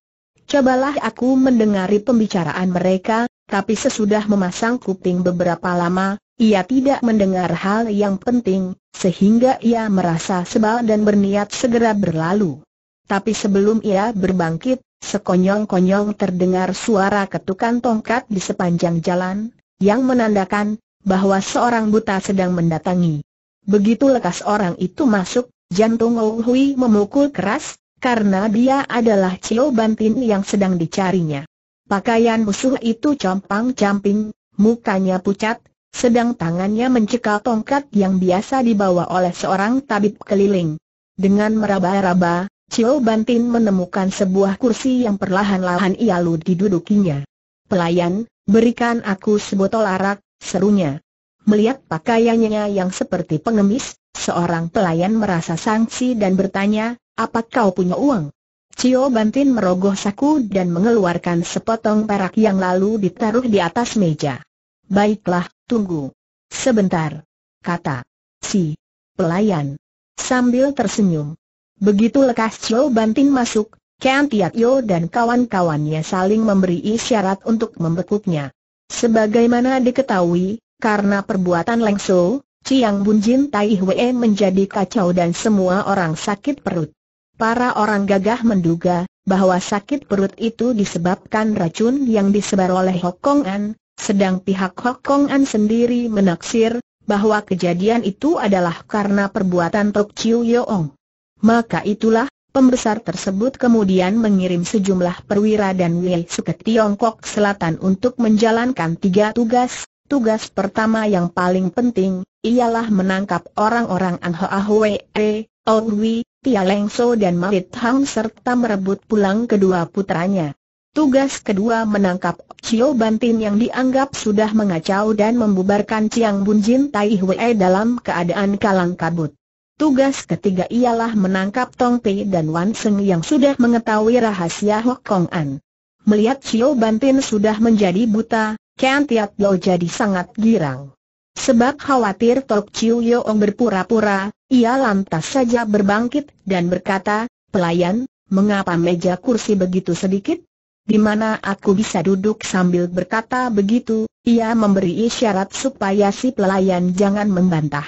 Cobalah aku mendengari pembicaraan mereka, tapi sesudah memasang kuping beberapa lama, ia tidak mendengar hal yang penting, sehingga ia merasa sebal dan berniat segera berlalu. Tapi sebelum ia berbangkit, sekonyong-konyong terdengar suara ketukan tongkat di sepanjang jalan, yang menandakan bahwa seorang buta sedang mendatangi. Begitu lekas orang itu masuk, jantung Ou memukul keras, karena dia adalah Cio Bantin yang sedang dicarinya. Pakaian musuh itu compang-camping, mukanya pucat, sedang tangannya mencekal tongkat yang biasa dibawa oleh seorang tabib keliling. Dengan meraba-raba, Cio Bantin menemukan sebuah kursi yang perlahan-lahan ia lalu didudukinya. Pelayan, berikan aku sebotol arak, serunya. Melihat pakaiannya yang seperti pengemis, Seorang pelayan merasa sangsi dan bertanya, apa kau punya uang? Cio Bantin merogoh saku dan mengeluarkan sepotong perak yang lalu ditaruh di atas meja. Baiklah, tunggu. Sebentar. Kata. Si. Pelayan. Sambil tersenyum. Begitu lekas Cio Bantin masuk, Kian Tiat Yo dan kawan-kawannya saling memberi isyarat untuk membekuknya. Sebagaimana diketahui, karena perbuatan Lengso, Ciang Bunjin Tai Hwee menjadi kacau dan semua orang sakit perut. Para orang gagah menduga bahwa sakit perut itu disebabkan racun yang disebar oleh Hokong An, sedang pihak Hokong An sendiri menaksir bahwa kejadian itu adalah karena perbuatan Tok Chiu Yeong. Maka itulah, pembesar tersebut kemudian mengirim sejumlah perwira dan Wei suket Tiongkok Selatan untuk menjalankan tiga tugas, Tugas pertama yang paling penting, ialah menangkap orang-orang Anho Ahwe, e, Owi, Tia Lengso dan Marit Hang serta merebut pulang kedua putranya. Tugas kedua menangkap Cio Bantin yang dianggap sudah mengacau dan membubarkan Chiang Bunjin Tai Hwee dalam keadaan kalang kabut. Tugas ketiga ialah menangkap Tong Pei dan Wan Seng yang sudah mengetahui rahasia Hok Kong An. Melihat Cio Bantin sudah menjadi buta, Ken Tiat Lo jadi sangat girang. Sebab khawatir Tok Chiu Yoong berpura-pura, ia lantas saja berbangkit dan berkata, Pelayan, mengapa meja kursi begitu sedikit? Di mana aku bisa duduk sambil berkata begitu, ia memberi isyarat supaya si pelayan jangan membantah.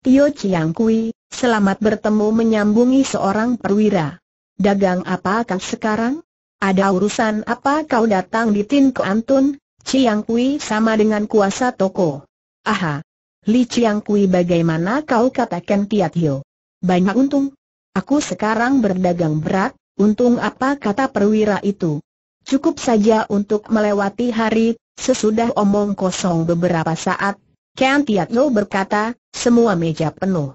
Tio Chiang Kui, selamat bertemu menyambungi seorang perwira. Dagang apa apakah sekarang? Ada urusan apa kau datang di Tin Antun, Chiang Kui sama dengan kuasa toko. Aha. Li Chiang Kui bagaimana kau katakan Tiat Hio? Banyak untung. Aku sekarang berdagang berat, untung apa kata perwira itu? Cukup saja untuk melewati hari, sesudah omong kosong beberapa saat, Ken Tiat Hio berkata, semua meja penuh.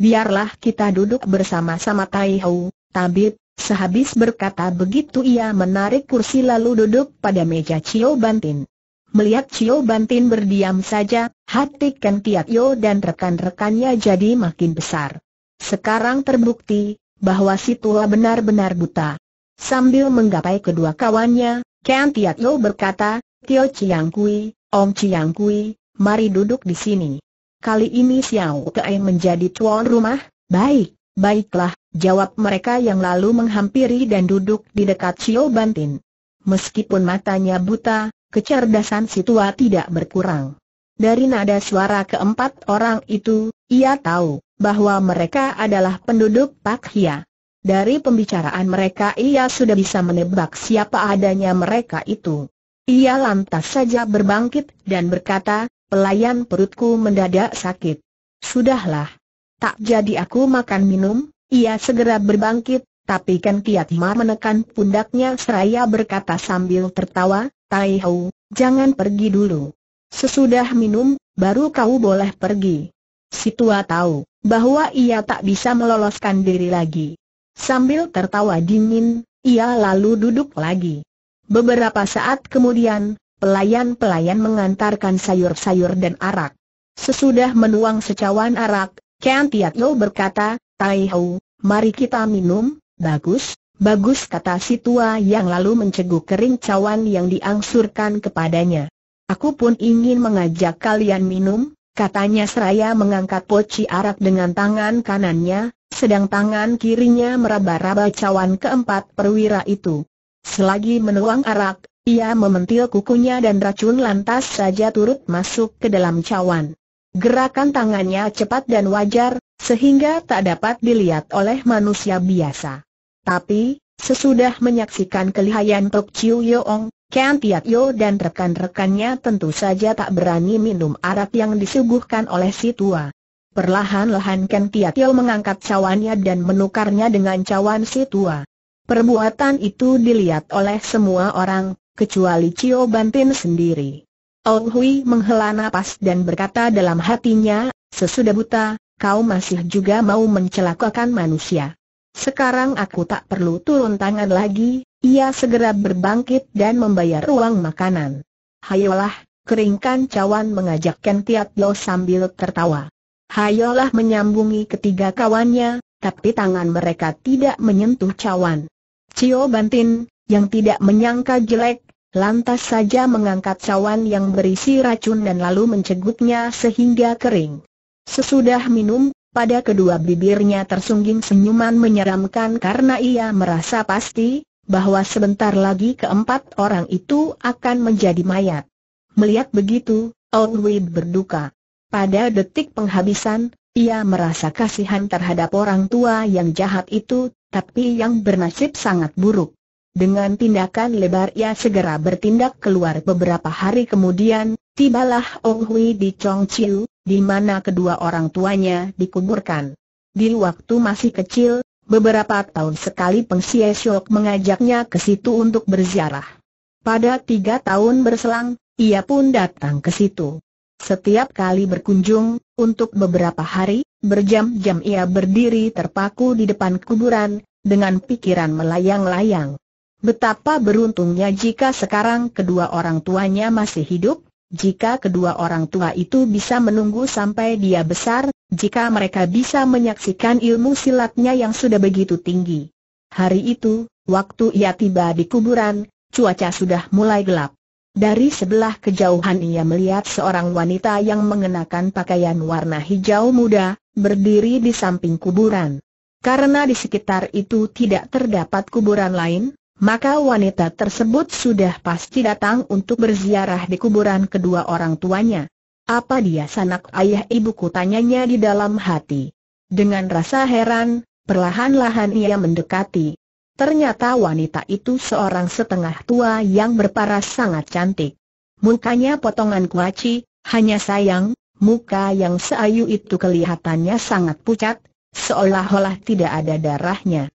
Biarlah kita duduk bersama-sama Tai Hou, tabib, Sehabis berkata begitu ia menarik kursi lalu duduk pada meja Cio Bantin. Melihat Cio Bantin berdiam saja, hati Ken Tiat Yo dan rekan-rekannya jadi makin besar. Sekarang terbukti, bahwa si tua benar-benar buta. Sambil menggapai kedua kawannya, Ken Tiat Yo berkata, Tio Chiang Kui, Om Chiang Kui, mari duduk di sini. Kali ini Xiao Kei menjadi tuan rumah, baik. Baiklah, jawab mereka yang lalu menghampiri dan duduk di dekat Cio Bantin. Meskipun matanya buta, kecerdasan si tidak berkurang. Dari nada suara keempat orang itu, ia tahu bahwa mereka adalah penduduk Pak Hia. Dari pembicaraan mereka ia sudah bisa menebak siapa adanya mereka itu. Ia lantas saja berbangkit dan berkata, pelayan perutku mendadak sakit. Sudahlah, tak jadi aku makan minum, ia segera berbangkit, tapi kan Kiat Ma menekan pundaknya seraya berkata sambil tertawa, Tai Hou, jangan pergi dulu. Sesudah minum, baru kau boleh pergi. Si tua tahu, bahwa ia tak bisa meloloskan diri lagi. Sambil tertawa dingin, ia lalu duduk lagi. Beberapa saat kemudian, pelayan-pelayan mengantarkan sayur-sayur dan arak. Sesudah menuang secawan arak, Tiat yo berkata, Tai Hau, mari kita minum, bagus, bagus kata si tua yang lalu menceguk kering cawan yang diangsurkan kepadanya. Aku pun ingin mengajak kalian minum, katanya seraya mengangkat poci arak dengan tangan kanannya, sedang tangan kirinya meraba-raba cawan keempat perwira itu. Selagi menuang arak, ia mementil kukunya dan racun lantas saja turut masuk ke dalam cawan. Gerakan tangannya cepat dan wajar, sehingga tak dapat dilihat oleh manusia biasa. Tapi, sesudah menyaksikan kelihayan Tok Chiu Yoong, Ken Tiat Yo dan rekan-rekannya tentu saja tak berani minum arak yang disuguhkan oleh si tua. Perlahan-lahan Ken Tiat Yo mengangkat cawannya dan menukarnya dengan cawan si tua. Perbuatan itu dilihat oleh semua orang, kecuali Chiu Bantin sendiri. Ong Hui menghela nafas dan berkata dalam hatinya, sesudah buta, kau masih juga mau mencelakakan manusia. Sekarang aku tak perlu turun tangan lagi, ia segera berbangkit dan membayar uang makanan. Hayolah, keringkan cawan mengajak Tiat Lo sambil tertawa. Hayolah menyambungi ketiga kawannya, tapi tangan mereka tidak menyentuh cawan. Cio Bantin, yang tidak menyangka jelek, lantas saja mengangkat cawan yang berisi racun dan lalu mencegutnya sehingga kering. Sesudah minum, pada kedua bibirnya tersungging senyuman menyeramkan karena ia merasa pasti bahwa sebentar lagi keempat orang itu akan menjadi mayat. Melihat begitu, Owi berduka. Pada detik penghabisan, ia merasa kasihan terhadap orang tua yang jahat itu, tapi yang bernasib sangat buruk. Dengan tindakan lebar ia segera bertindak keluar beberapa hari kemudian, tibalah Ong Hui di Chong Chiu, di mana kedua orang tuanya dikuburkan. Di waktu masih kecil, beberapa tahun sekali Peng Xie mengajaknya ke situ untuk berziarah. Pada tiga tahun berselang, ia pun datang ke situ. Setiap kali berkunjung, untuk beberapa hari, berjam-jam ia berdiri terpaku di depan kuburan, dengan pikiran melayang-layang. Betapa beruntungnya jika sekarang kedua orang tuanya masih hidup, jika kedua orang tua itu bisa menunggu sampai dia besar, jika mereka bisa menyaksikan ilmu silatnya yang sudah begitu tinggi. Hari itu, waktu ia tiba di kuburan, cuaca sudah mulai gelap. Dari sebelah kejauhan ia melihat seorang wanita yang mengenakan pakaian warna hijau muda, berdiri di samping kuburan. Karena di sekitar itu tidak terdapat kuburan lain, maka wanita tersebut sudah pasti datang untuk berziarah di kuburan kedua orang tuanya. Apa dia sanak ayah ibuku tanyanya di dalam hati. Dengan rasa heran, perlahan-lahan ia mendekati. Ternyata wanita itu seorang setengah tua yang berparas sangat cantik. Mukanya potongan kuaci, hanya sayang, muka yang seayu itu kelihatannya sangat pucat, seolah-olah tidak ada darahnya.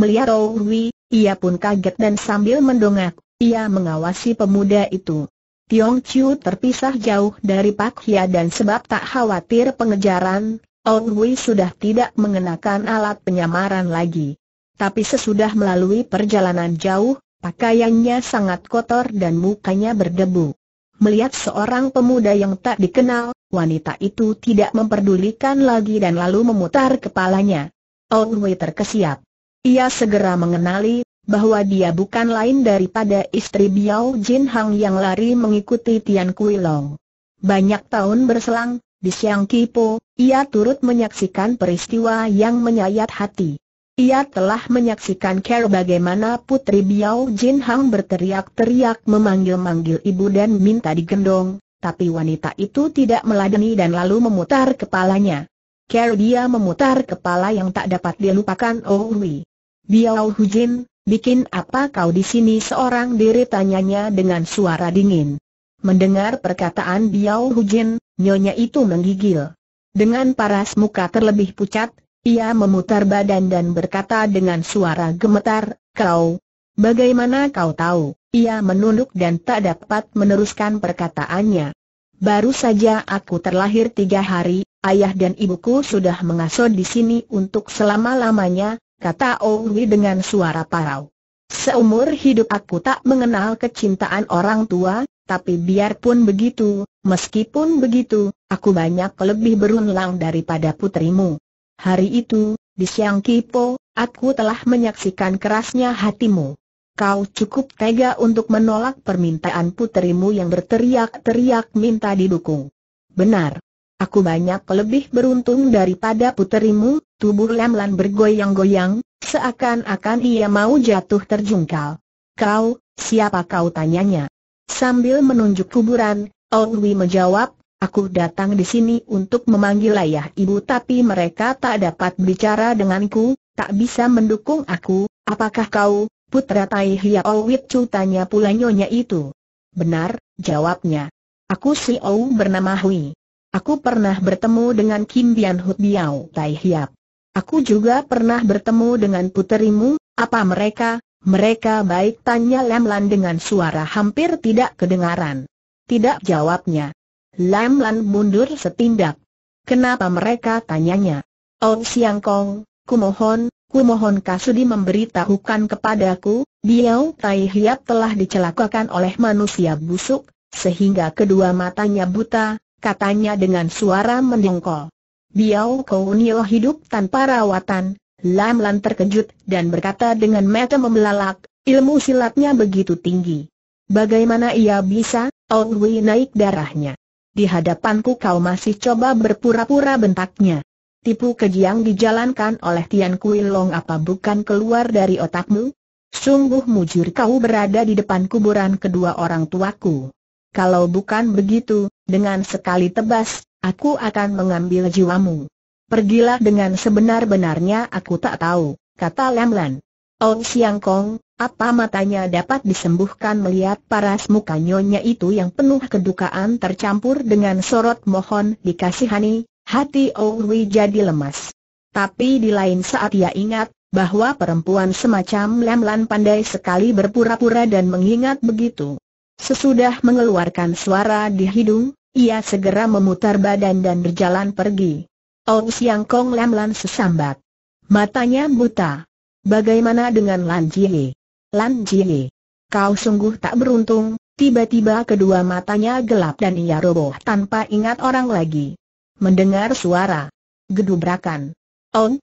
Melihat Wi, ia pun kaget dan sambil mendongak, ia mengawasi pemuda itu. Tiong Chiu terpisah jauh dari Pak Hia dan sebab tak khawatir pengejaran, Ong Wei sudah tidak mengenakan alat penyamaran lagi. Tapi sesudah melalui perjalanan jauh, pakaiannya sangat kotor dan mukanya berdebu. Melihat seorang pemuda yang tak dikenal, wanita itu tidak memperdulikan lagi dan lalu memutar kepalanya. Ong Wei terkesiap. Ia segera mengenali bahwa dia bukan lain daripada istri Biao Jin Hang yang lari mengikuti Tian Kui Long. Banyak tahun berselang, di Siang Kipo, ia turut menyaksikan peristiwa yang menyayat hati. Ia telah menyaksikan Carol bagaimana putri Biao Jin Hang berteriak-teriak memanggil-manggil ibu dan minta digendong, tapi wanita itu tidak meladeni dan lalu memutar kepalanya. Care dia memutar kepala yang tak dapat dilupakan Owi. Oh Biao Hujin, bikin apa kau di sini seorang diri tanyanya dengan suara dingin. Mendengar perkataan Biao Hujin, nyonya itu menggigil. Dengan paras muka terlebih pucat, ia memutar badan dan berkata dengan suara gemetar, kau, bagaimana kau tahu? Ia menunduk dan tak dapat meneruskan perkataannya. Baru saja aku terlahir tiga hari, ayah dan ibuku sudah mengasuh di sini untuk selama-lamanya, kata Owi dengan suara parau. Seumur hidup aku tak mengenal kecintaan orang tua, tapi biarpun begitu, meskipun begitu, aku banyak lebih berunlang daripada putrimu. Hari itu, di Siang Kipo, aku telah menyaksikan kerasnya hatimu. Kau cukup tega untuk menolak permintaan putrimu yang berteriak-teriak minta didukung. Benar, Aku banyak lebih beruntung daripada puterimu, tubuh Lamlan bergoyang-goyang, seakan-akan ia mau jatuh terjungkal. Kau, siapa kau tanyanya? Sambil menunjuk kuburan, Ongwi menjawab, aku datang di sini untuk memanggil ayah ibu tapi mereka tak dapat bicara denganku, tak bisa mendukung aku, apakah kau, putra Tai Hiao Chu tanya pula nyonya itu. Benar, jawabnya. Aku si Ou bernama Hui. Aku pernah bertemu dengan Kim Bian Hut Biao Tai Hiap. Aku juga pernah bertemu dengan puterimu, apa mereka? Mereka baik tanya Lam Lan dengan suara hampir tidak kedengaran. Tidak jawabnya. Lam Lan mundur setindak. Kenapa mereka tanyanya? Oh Siang Kong, kumohon, kumohon Kasudi memberitahukan kepadaku, Biao Tai Hiap telah dicelakakan oleh manusia busuk, sehingga kedua matanya buta, katanya dengan suara mendengkol. Biao nio hidup tanpa rawatan, Lam Lan terkejut dan berkata dengan mata membelalak, ilmu silatnya begitu tinggi. Bagaimana ia bisa? Ong Wei naik darahnya. Di hadapanku kau masih coba berpura-pura bentaknya. Tipu keji yang dijalankan oleh Tian Kui Long apa bukan keluar dari otakmu? Sungguh mujur kau berada di depan kuburan kedua orang tuaku. Kalau bukan begitu, dengan sekali tebas, aku akan mengambil jiwamu. Pergilah dengan sebenar-benarnya aku tak tahu, kata Lam Lan. Oh Siang Kong, apa matanya dapat disembuhkan melihat paras muka nyonya itu yang penuh kedukaan tercampur dengan sorot mohon dikasihani, hati oh Wei jadi lemas. Tapi di lain saat ia ingat, bahwa perempuan semacam Lemlan pandai sekali berpura-pura dan mengingat begitu. Sesudah mengeluarkan suara di hidung, ia segera memutar badan dan berjalan pergi. Ou Siang Kong Lam Lan sesambat. Matanya buta. Bagaimana dengan Lan Jie? Lan Jie, kau sungguh tak beruntung, tiba-tiba kedua matanya gelap dan ia roboh tanpa ingat orang lagi. Mendengar suara gedubrakan. On,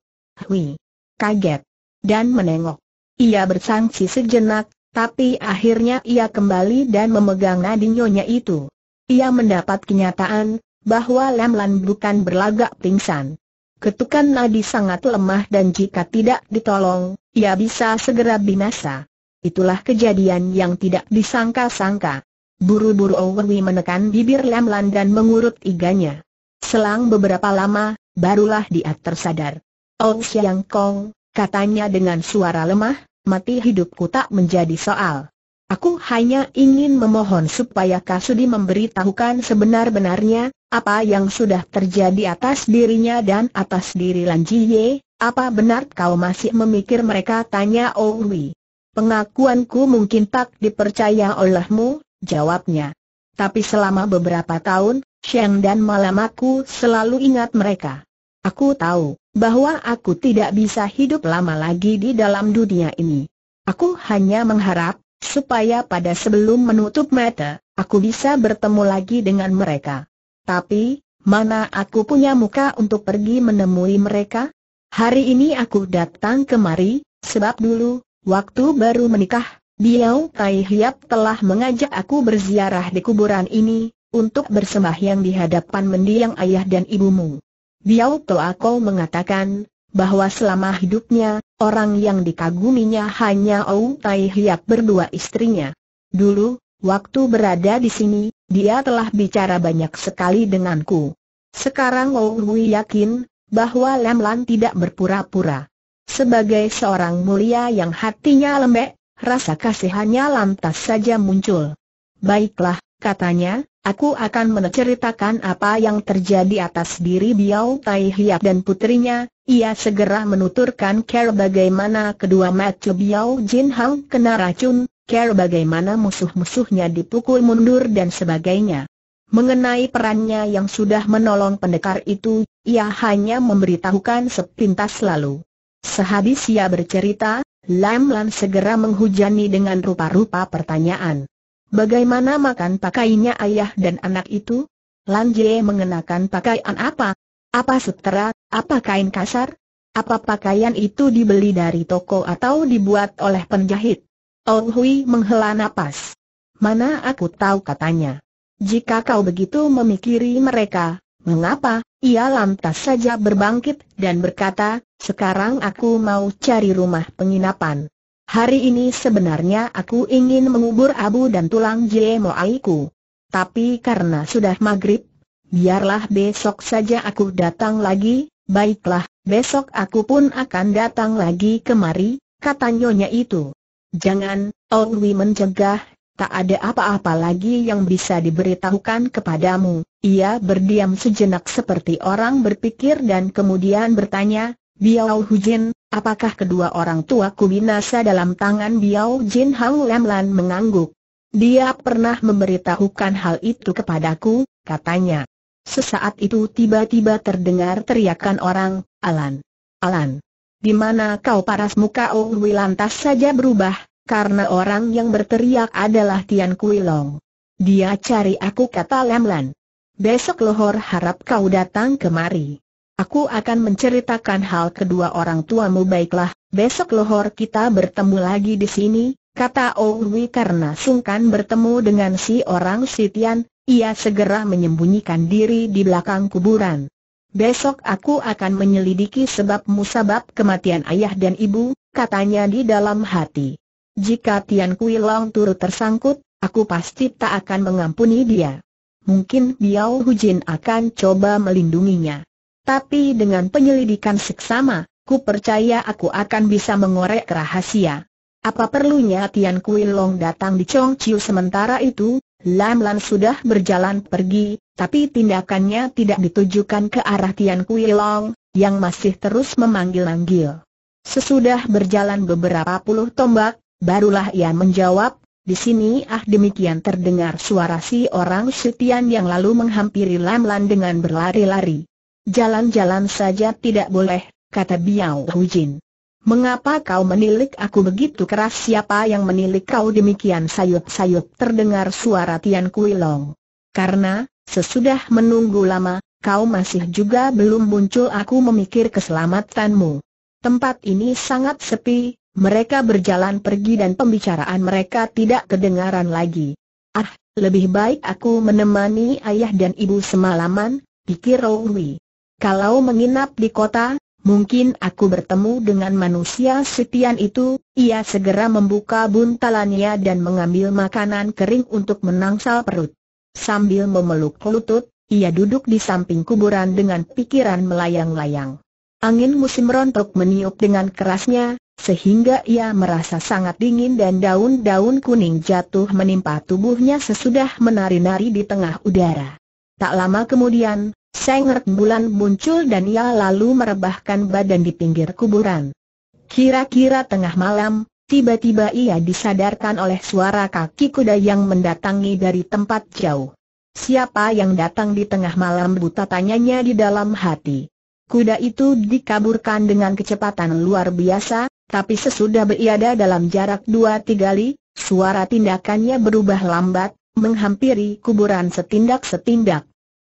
Hui, kaget, dan menengok. Ia bersangsi sejenak, tapi akhirnya ia kembali dan memegang nadi itu. Ia mendapat kenyataan bahwa Lam Lan bukan berlagak pingsan. Ketukan nadi sangat lemah dan jika tidak ditolong, ia bisa segera binasa. Itulah kejadian yang tidak disangka-sangka. Buru-buru Owerwi menekan bibir Lam Lan dan mengurut iganya. Selang beberapa lama, barulah dia tersadar. Ong Siang Kong, katanya dengan suara lemah, mati hidupku tak menjadi soal. Aku hanya ingin memohon supaya Kasudi memberitahukan sebenar-benarnya, apa yang sudah terjadi atas dirinya dan atas diri Lan Ye. apa benar kau masih memikir mereka tanya Owi. Pengakuanku mungkin tak dipercaya olehmu, jawabnya. Tapi selama beberapa tahun, siang dan malam aku selalu ingat mereka. Aku tahu, bahwa aku tidak bisa hidup lama lagi di dalam dunia ini. Aku hanya mengharap, supaya pada sebelum menutup mata, aku bisa bertemu lagi dengan mereka. Tapi, mana aku punya muka untuk pergi menemui mereka? Hari ini aku datang kemari, sebab dulu, waktu baru menikah, Biao Tai Hiap telah mengajak aku berziarah di kuburan ini, untuk bersembahyang di hadapan mendiang ayah dan ibumu. Biao Toa Kau mengatakan, bahwa selama hidupnya, orang yang dikaguminya hanya Ou Tai Hiap berdua istrinya. Dulu, waktu berada di sini, dia telah bicara banyak sekali denganku. Sekarang Ou Hui yakin, bahwa Lemlan Lan tidak berpura-pura. Sebagai seorang mulia yang hatinya lembek, rasa kasihannya lantas saja muncul. Baiklah, katanya, Aku akan menceritakan apa yang terjadi atas diri Biao Tai Hiap dan putrinya, ia segera menuturkan care bagaimana kedua mata Biao Jin Hang kena racun, care bagaimana musuh-musuhnya dipukul mundur dan sebagainya. Mengenai perannya yang sudah menolong pendekar itu, ia hanya memberitahukan sepintas lalu. Sehabis ia bercerita, Lam Lan segera menghujani dengan rupa-rupa pertanyaan. Bagaimana makan pakainya ayah dan anak itu? Lan Jie mengenakan pakaian apa? Apa sutera, apa kain kasar? Apa pakaian itu dibeli dari toko atau dibuat oleh penjahit? Oh Hui menghela nafas. Mana aku tahu katanya. Jika kau begitu memikiri mereka, mengapa? Ia lantas saja berbangkit dan berkata, sekarang aku mau cari rumah penginapan. Hari ini sebenarnya aku ingin mengubur abu dan tulang Aiku, Tapi karena sudah maghrib, biarlah besok saja aku datang lagi, baiklah, besok aku pun akan datang lagi kemari, kata nyonya itu. Jangan, Ongwi oh mencegah, tak ada apa-apa lagi yang bisa diberitahukan kepadamu. Ia berdiam sejenak seperti orang berpikir dan kemudian bertanya, Biao Hujin, Apakah kedua orang tuaku binasa dalam tangan Biao Jin Hang Lam Lan mengangguk. Dia pernah memberitahukan hal itu kepadaku, katanya. Sesaat itu tiba-tiba terdengar teriakan orang, Alan. Alan. Di mana kau paras muka Ong lantas saja berubah, karena orang yang berteriak adalah Tian Kui Long. Dia cari aku kata Lam Lan. Besok lohor harap kau datang kemari. Aku akan menceritakan hal kedua orang tuamu baiklah, besok lohor kita bertemu lagi di sini, kata Owi karena sungkan bertemu dengan si orang Sitian, ia segera menyembunyikan diri di belakang kuburan. Besok aku akan menyelidiki sebab musabab kematian ayah dan ibu, katanya di dalam hati. Jika Tian Kui Long turut tersangkut, aku pasti tak akan mengampuni dia. Mungkin Biao Hujin akan coba melindunginya. Tapi dengan penyelidikan seksama, ku percaya aku akan bisa mengorek rahasia. Apa perlunya Tian Kui Long datang di Chong Chiu sementara itu, Lam Lan sudah berjalan pergi, tapi tindakannya tidak ditujukan ke arah Tian Kui Long, yang masih terus memanggil-manggil. Sesudah berjalan beberapa puluh tombak, barulah ia menjawab, di sini ah demikian terdengar suara si orang Setian yang lalu menghampiri Lam Lan dengan berlari-lari. Jalan-jalan saja tidak boleh, kata Biao Hujin. Mengapa kau menilik aku begitu keras siapa yang menilik kau demikian sayup-sayup terdengar suara Tian Kui Long. Karena, sesudah menunggu lama, kau masih juga belum muncul aku memikir keselamatanmu. Tempat ini sangat sepi, mereka berjalan pergi dan pembicaraan mereka tidak kedengaran lagi. Ah, lebih baik aku menemani ayah dan ibu semalaman, pikir Rowi. Kalau menginap di kota, mungkin aku bertemu dengan manusia setian itu, ia segera membuka buntalannya dan mengambil makanan kering untuk menangsal perut. Sambil memeluk lutut, ia duduk di samping kuburan dengan pikiran melayang-layang. Angin musim rontok meniup dengan kerasnya, sehingga ia merasa sangat dingin dan daun-daun kuning jatuh menimpa tubuhnya sesudah menari-nari di tengah udara. Tak lama kemudian, Sengert bulan muncul dan ia lalu merebahkan badan di pinggir kuburan. Kira-kira tengah malam, tiba-tiba ia disadarkan oleh suara kaki kuda yang mendatangi dari tempat jauh. Siapa yang datang di tengah malam buta tanyanya di dalam hati. Kuda itu dikaburkan dengan kecepatan luar biasa, tapi sesudah berada dalam jarak dua tiga li, suara tindakannya berubah lambat, menghampiri kuburan setindak-setindak.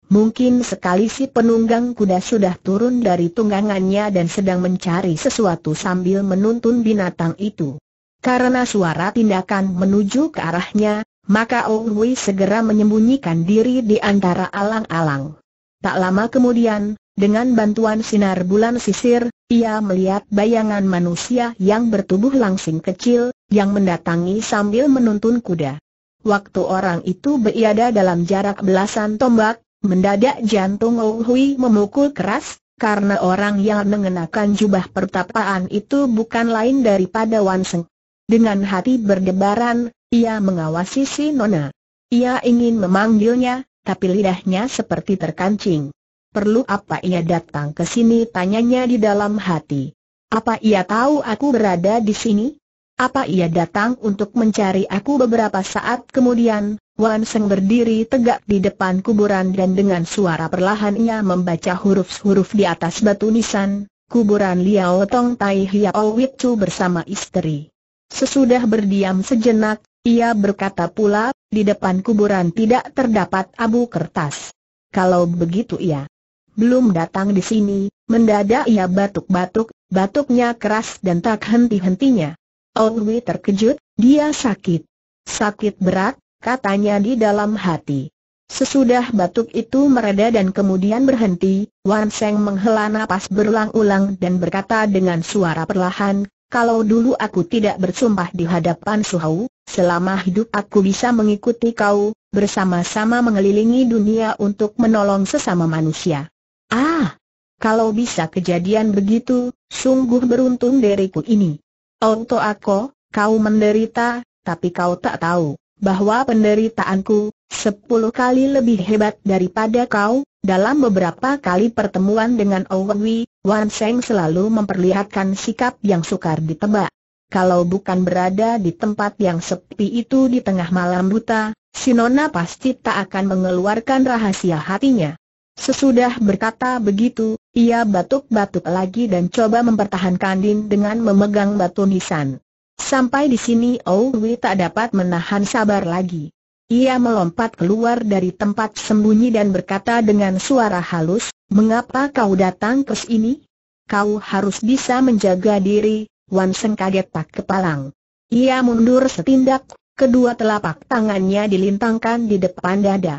Mungkin sekali si penunggang kuda sudah turun dari tunggangannya dan sedang mencari sesuatu sambil menuntun binatang itu. Karena suara tindakan menuju ke arahnya, maka Ong Wei segera menyembunyikan diri di antara alang-alang. Tak lama kemudian, dengan bantuan sinar bulan sisir, ia melihat bayangan manusia yang bertubuh langsing kecil, yang mendatangi sambil menuntun kuda. Waktu orang itu berada dalam jarak belasan tombak, Mendadak jantung Ou Hui memukul keras, karena orang yang mengenakan jubah pertapaan itu bukan lain daripada Wan Seng. Dengan hati berdebaran, ia mengawasi si Nona. Ia ingin memanggilnya, tapi lidahnya seperti terkancing. Perlu apa ia datang ke sini? Tanyanya di dalam hati. Apa ia tahu aku berada di sini? Apa ia datang untuk mencari aku beberapa saat kemudian, Wan Seng berdiri tegak di depan kuburan dan dengan suara perlahan ia membaca huruf-huruf di atas batu nisan, kuburan Liao Tong Tai Hiao Chu bersama istri. Sesudah berdiam sejenak, ia berkata pula, di depan kuburan tidak terdapat abu kertas. Kalau begitu ia belum datang di sini, mendadak ia batuk-batuk, batuknya keras dan tak henti-hentinya. Wei terkejut, dia sakit. Sakit berat, katanya di dalam hati. Sesudah batuk itu mereda dan kemudian berhenti, Wan Seng menghela napas berulang-ulang dan berkata dengan suara perlahan, kalau dulu aku tidak bersumpah di hadapan Suhau, selama hidup aku bisa mengikuti kau, bersama-sama mengelilingi dunia untuk menolong sesama manusia. Ah! Kalau bisa kejadian begitu, sungguh beruntung diriku ini. Onto aku, kau menderita, tapi kau tak tahu bahwa penderitaanku sepuluh kali lebih hebat daripada kau. Dalam beberapa kali pertemuan dengan Owen Wei, Wan Seng selalu memperlihatkan sikap yang sukar ditebak. Kalau bukan berada di tempat yang sepi itu di tengah malam buta, Sinona pasti tak akan mengeluarkan rahasia hatinya. Sesudah berkata begitu, ia batuk-batuk lagi dan coba mempertahankan Din dengan memegang batu nisan. Sampai di sini Owi oh tak dapat menahan sabar lagi. Ia melompat keluar dari tempat sembunyi dan berkata dengan suara halus, Mengapa kau datang ke sini? Kau harus bisa menjaga diri, Wan Seng kaget tak kepalang. Ia mundur setindak, kedua telapak tangannya dilintangkan di depan dada.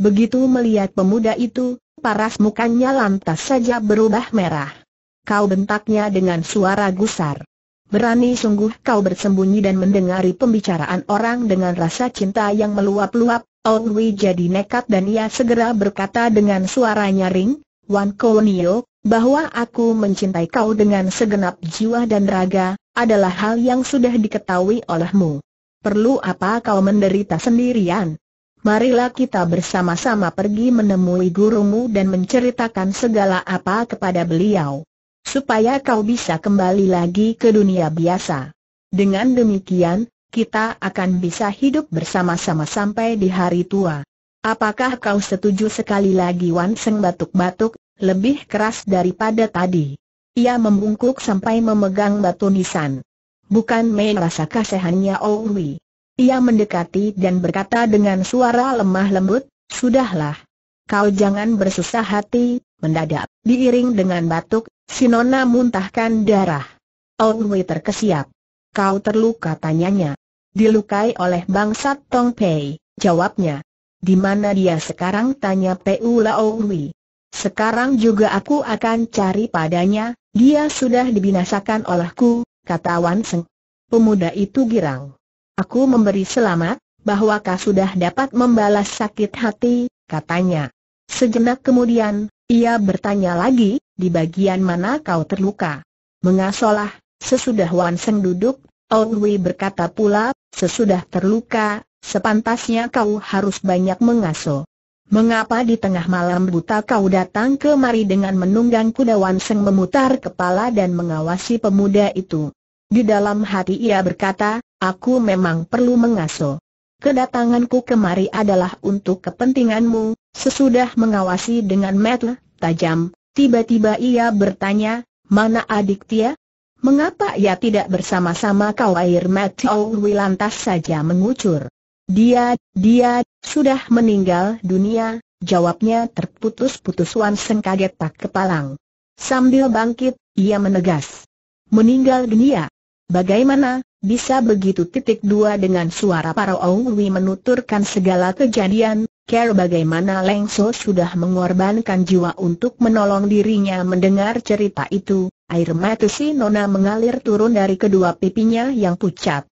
Begitu melihat pemuda itu, paras mukanya lantas saja berubah merah. Kau bentaknya dengan suara gusar. Berani sungguh kau bersembunyi dan mendengari pembicaraan orang dengan rasa cinta yang meluap-luap, Ong Wei jadi nekat dan ia segera berkata dengan suara nyaring, Wan Nio, bahwa aku mencintai kau dengan segenap jiwa dan raga, adalah hal yang sudah diketahui olehmu. Perlu apa kau menderita sendirian? Marilah kita bersama-sama pergi menemui gurumu dan menceritakan segala apa kepada beliau. Supaya kau bisa kembali lagi ke dunia biasa. Dengan demikian, kita akan bisa hidup bersama-sama sampai di hari tua. Apakah kau setuju sekali lagi Wan Seng batuk-batuk, lebih keras daripada tadi? Ia membungkuk sampai memegang batu nisan. Bukan main rasa kasihannya Owi. Oh ia mendekati dan berkata dengan suara lemah lembut, Sudahlah. Kau jangan bersusah hati, mendadak, diiring dengan batuk, Sinona muntahkan darah. Wei terkesiap. Kau terluka tanyanya. Dilukai oleh bangsat Tong Pei, jawabnya. Di mana dia sekarang tanya Pu Wei? Sekarang juga aku akan cari padanya, dia sudah dibinasakan olehku, kata Wan Seng. Pemuda itu girang. Aku memberi selamat, bahwa kau sudah dapat membalas sakit hati, katanya. Sejenak kemudian, ia bertanya lagi, di bagian mana kau terluka? Mengasolah, sesudah Wan Seng duduk, Wei berkata pula, sesudah terluka, sepantasnya kau harus banyak mengaso. Mengapa di tengah malam buta kau datang kemari dengan menunggang kuda Wan Seng memutar kepala dan mengawasi pemuda itu? Di dalam hati ia berkata, aku memang perlu mengaso. Kedatanganku kemari adalah untuk kepentinganmu, sesudah mengawasi dengan mata tajam, tiba-tiba ia bertanya, mana adik Tia? Mengapa ia tidak bersama-sama kau air mata Owi lantas saja mengucur? Dia, dia, sudah meninggal dunia, jawabnya terputus-putus Wan Seng kaget tak kepalang. Sambil bangkit, ia menegas. Meninggal dunia? Bagaimana, bisa begitu titik dua dengan suara para Wi menuturkan segala kejadian, care bagaimana Leng So sudah mengorbankan jiwa untuk menolong dirinya mendengar cerita itu, air mata si Nona mengalir turun dari kedua pipinya yang pucat.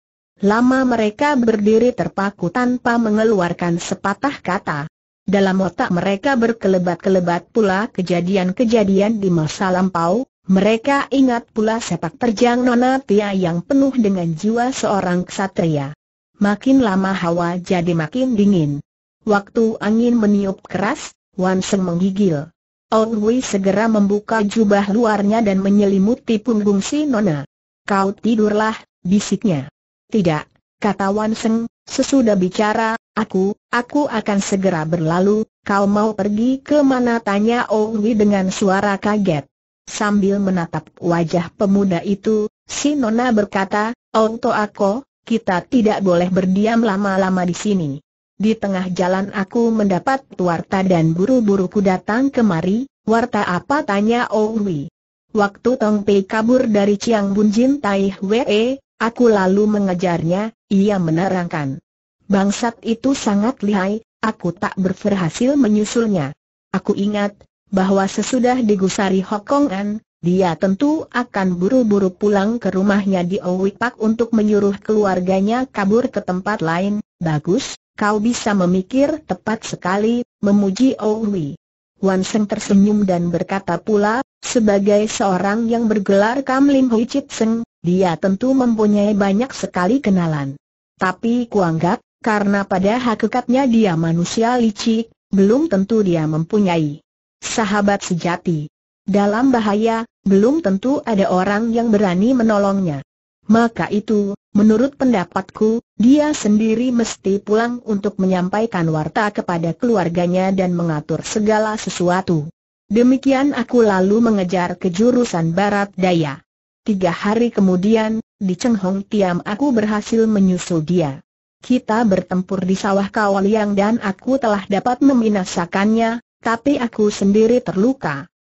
Lama mereka berdiri terpaku tanpa mengeluarkan sepatah kata. Dalam otak mereka berkelebat-kelebat pula kejadian-kejadian di masa lampau, mereka ingat pula sepak terjang Nona Tia yang penuh dengan jiwa seorang ksatria. Makin lama hawa jadi makin dingin. Waktu angin meniup keras, Wan Seng menggigil. Ong Wei segera membuka jubah luarnya dan menyelimuti punggung si Nona. Kau tidurlah, bisiknya. Tidak, kata Wan Seng, sesudah bicara, aku, aku akan segera berlalu, kau mau pergi ke mana tanya Ong Wei dengan suara kaget. Sambil menatap wajah pemuda itu, si Nona berkata, Ong oh, To kita tidak boleh berdiam lama-lama di sini. Di tengah jalan aku mendapat warta dan buru buru ku datang kemari, warta apa tanya Ong oh Waktu Tong Pei kabur dari Chiang Bun Jin Tai Hwee, aku lalu mengejarnya, ia menerangkan. Bangsat itu sangat lihai, aku tak berhasil menyusulnya. Aku ingat, bahwa sesudah digusari Hokong An, dia tentu akan buru-buru pulang ke rumahnya di Owi Pak untuk menyuruh keluarganya kabur ke tempat lain. Bagus, kau bisa memikir tepat sekali, memuji Owi. Wan Seng tersenyum dan berkata pula, sebagai seorang yang bergelar Kam Lim Hui Chit Seng, dia tentu mempunyai banyak sekali kenalan. Tapi kuanggap, karena pada hakikatnya dia manusia licik, belum tentu dia mempunyai Sahabat sejati. Dalam bahaya, belum tentu ada orang yang berani menolongnya. Maka itu, menurut pendapatku, dia sendiri mesti pulang untuk menyampaikan warta kepada keluarganya dan mengatur segala sesuatu. Demikian aku lalu mengejar ke jurusan barat daya. Tiga hari kemudian, di Chenghong Tiam aku berhasil menyusul dia. Kita bertempur di sawah Kawaliang dan aku telah dapat membinasakannya, tapi aku sendiri terluka.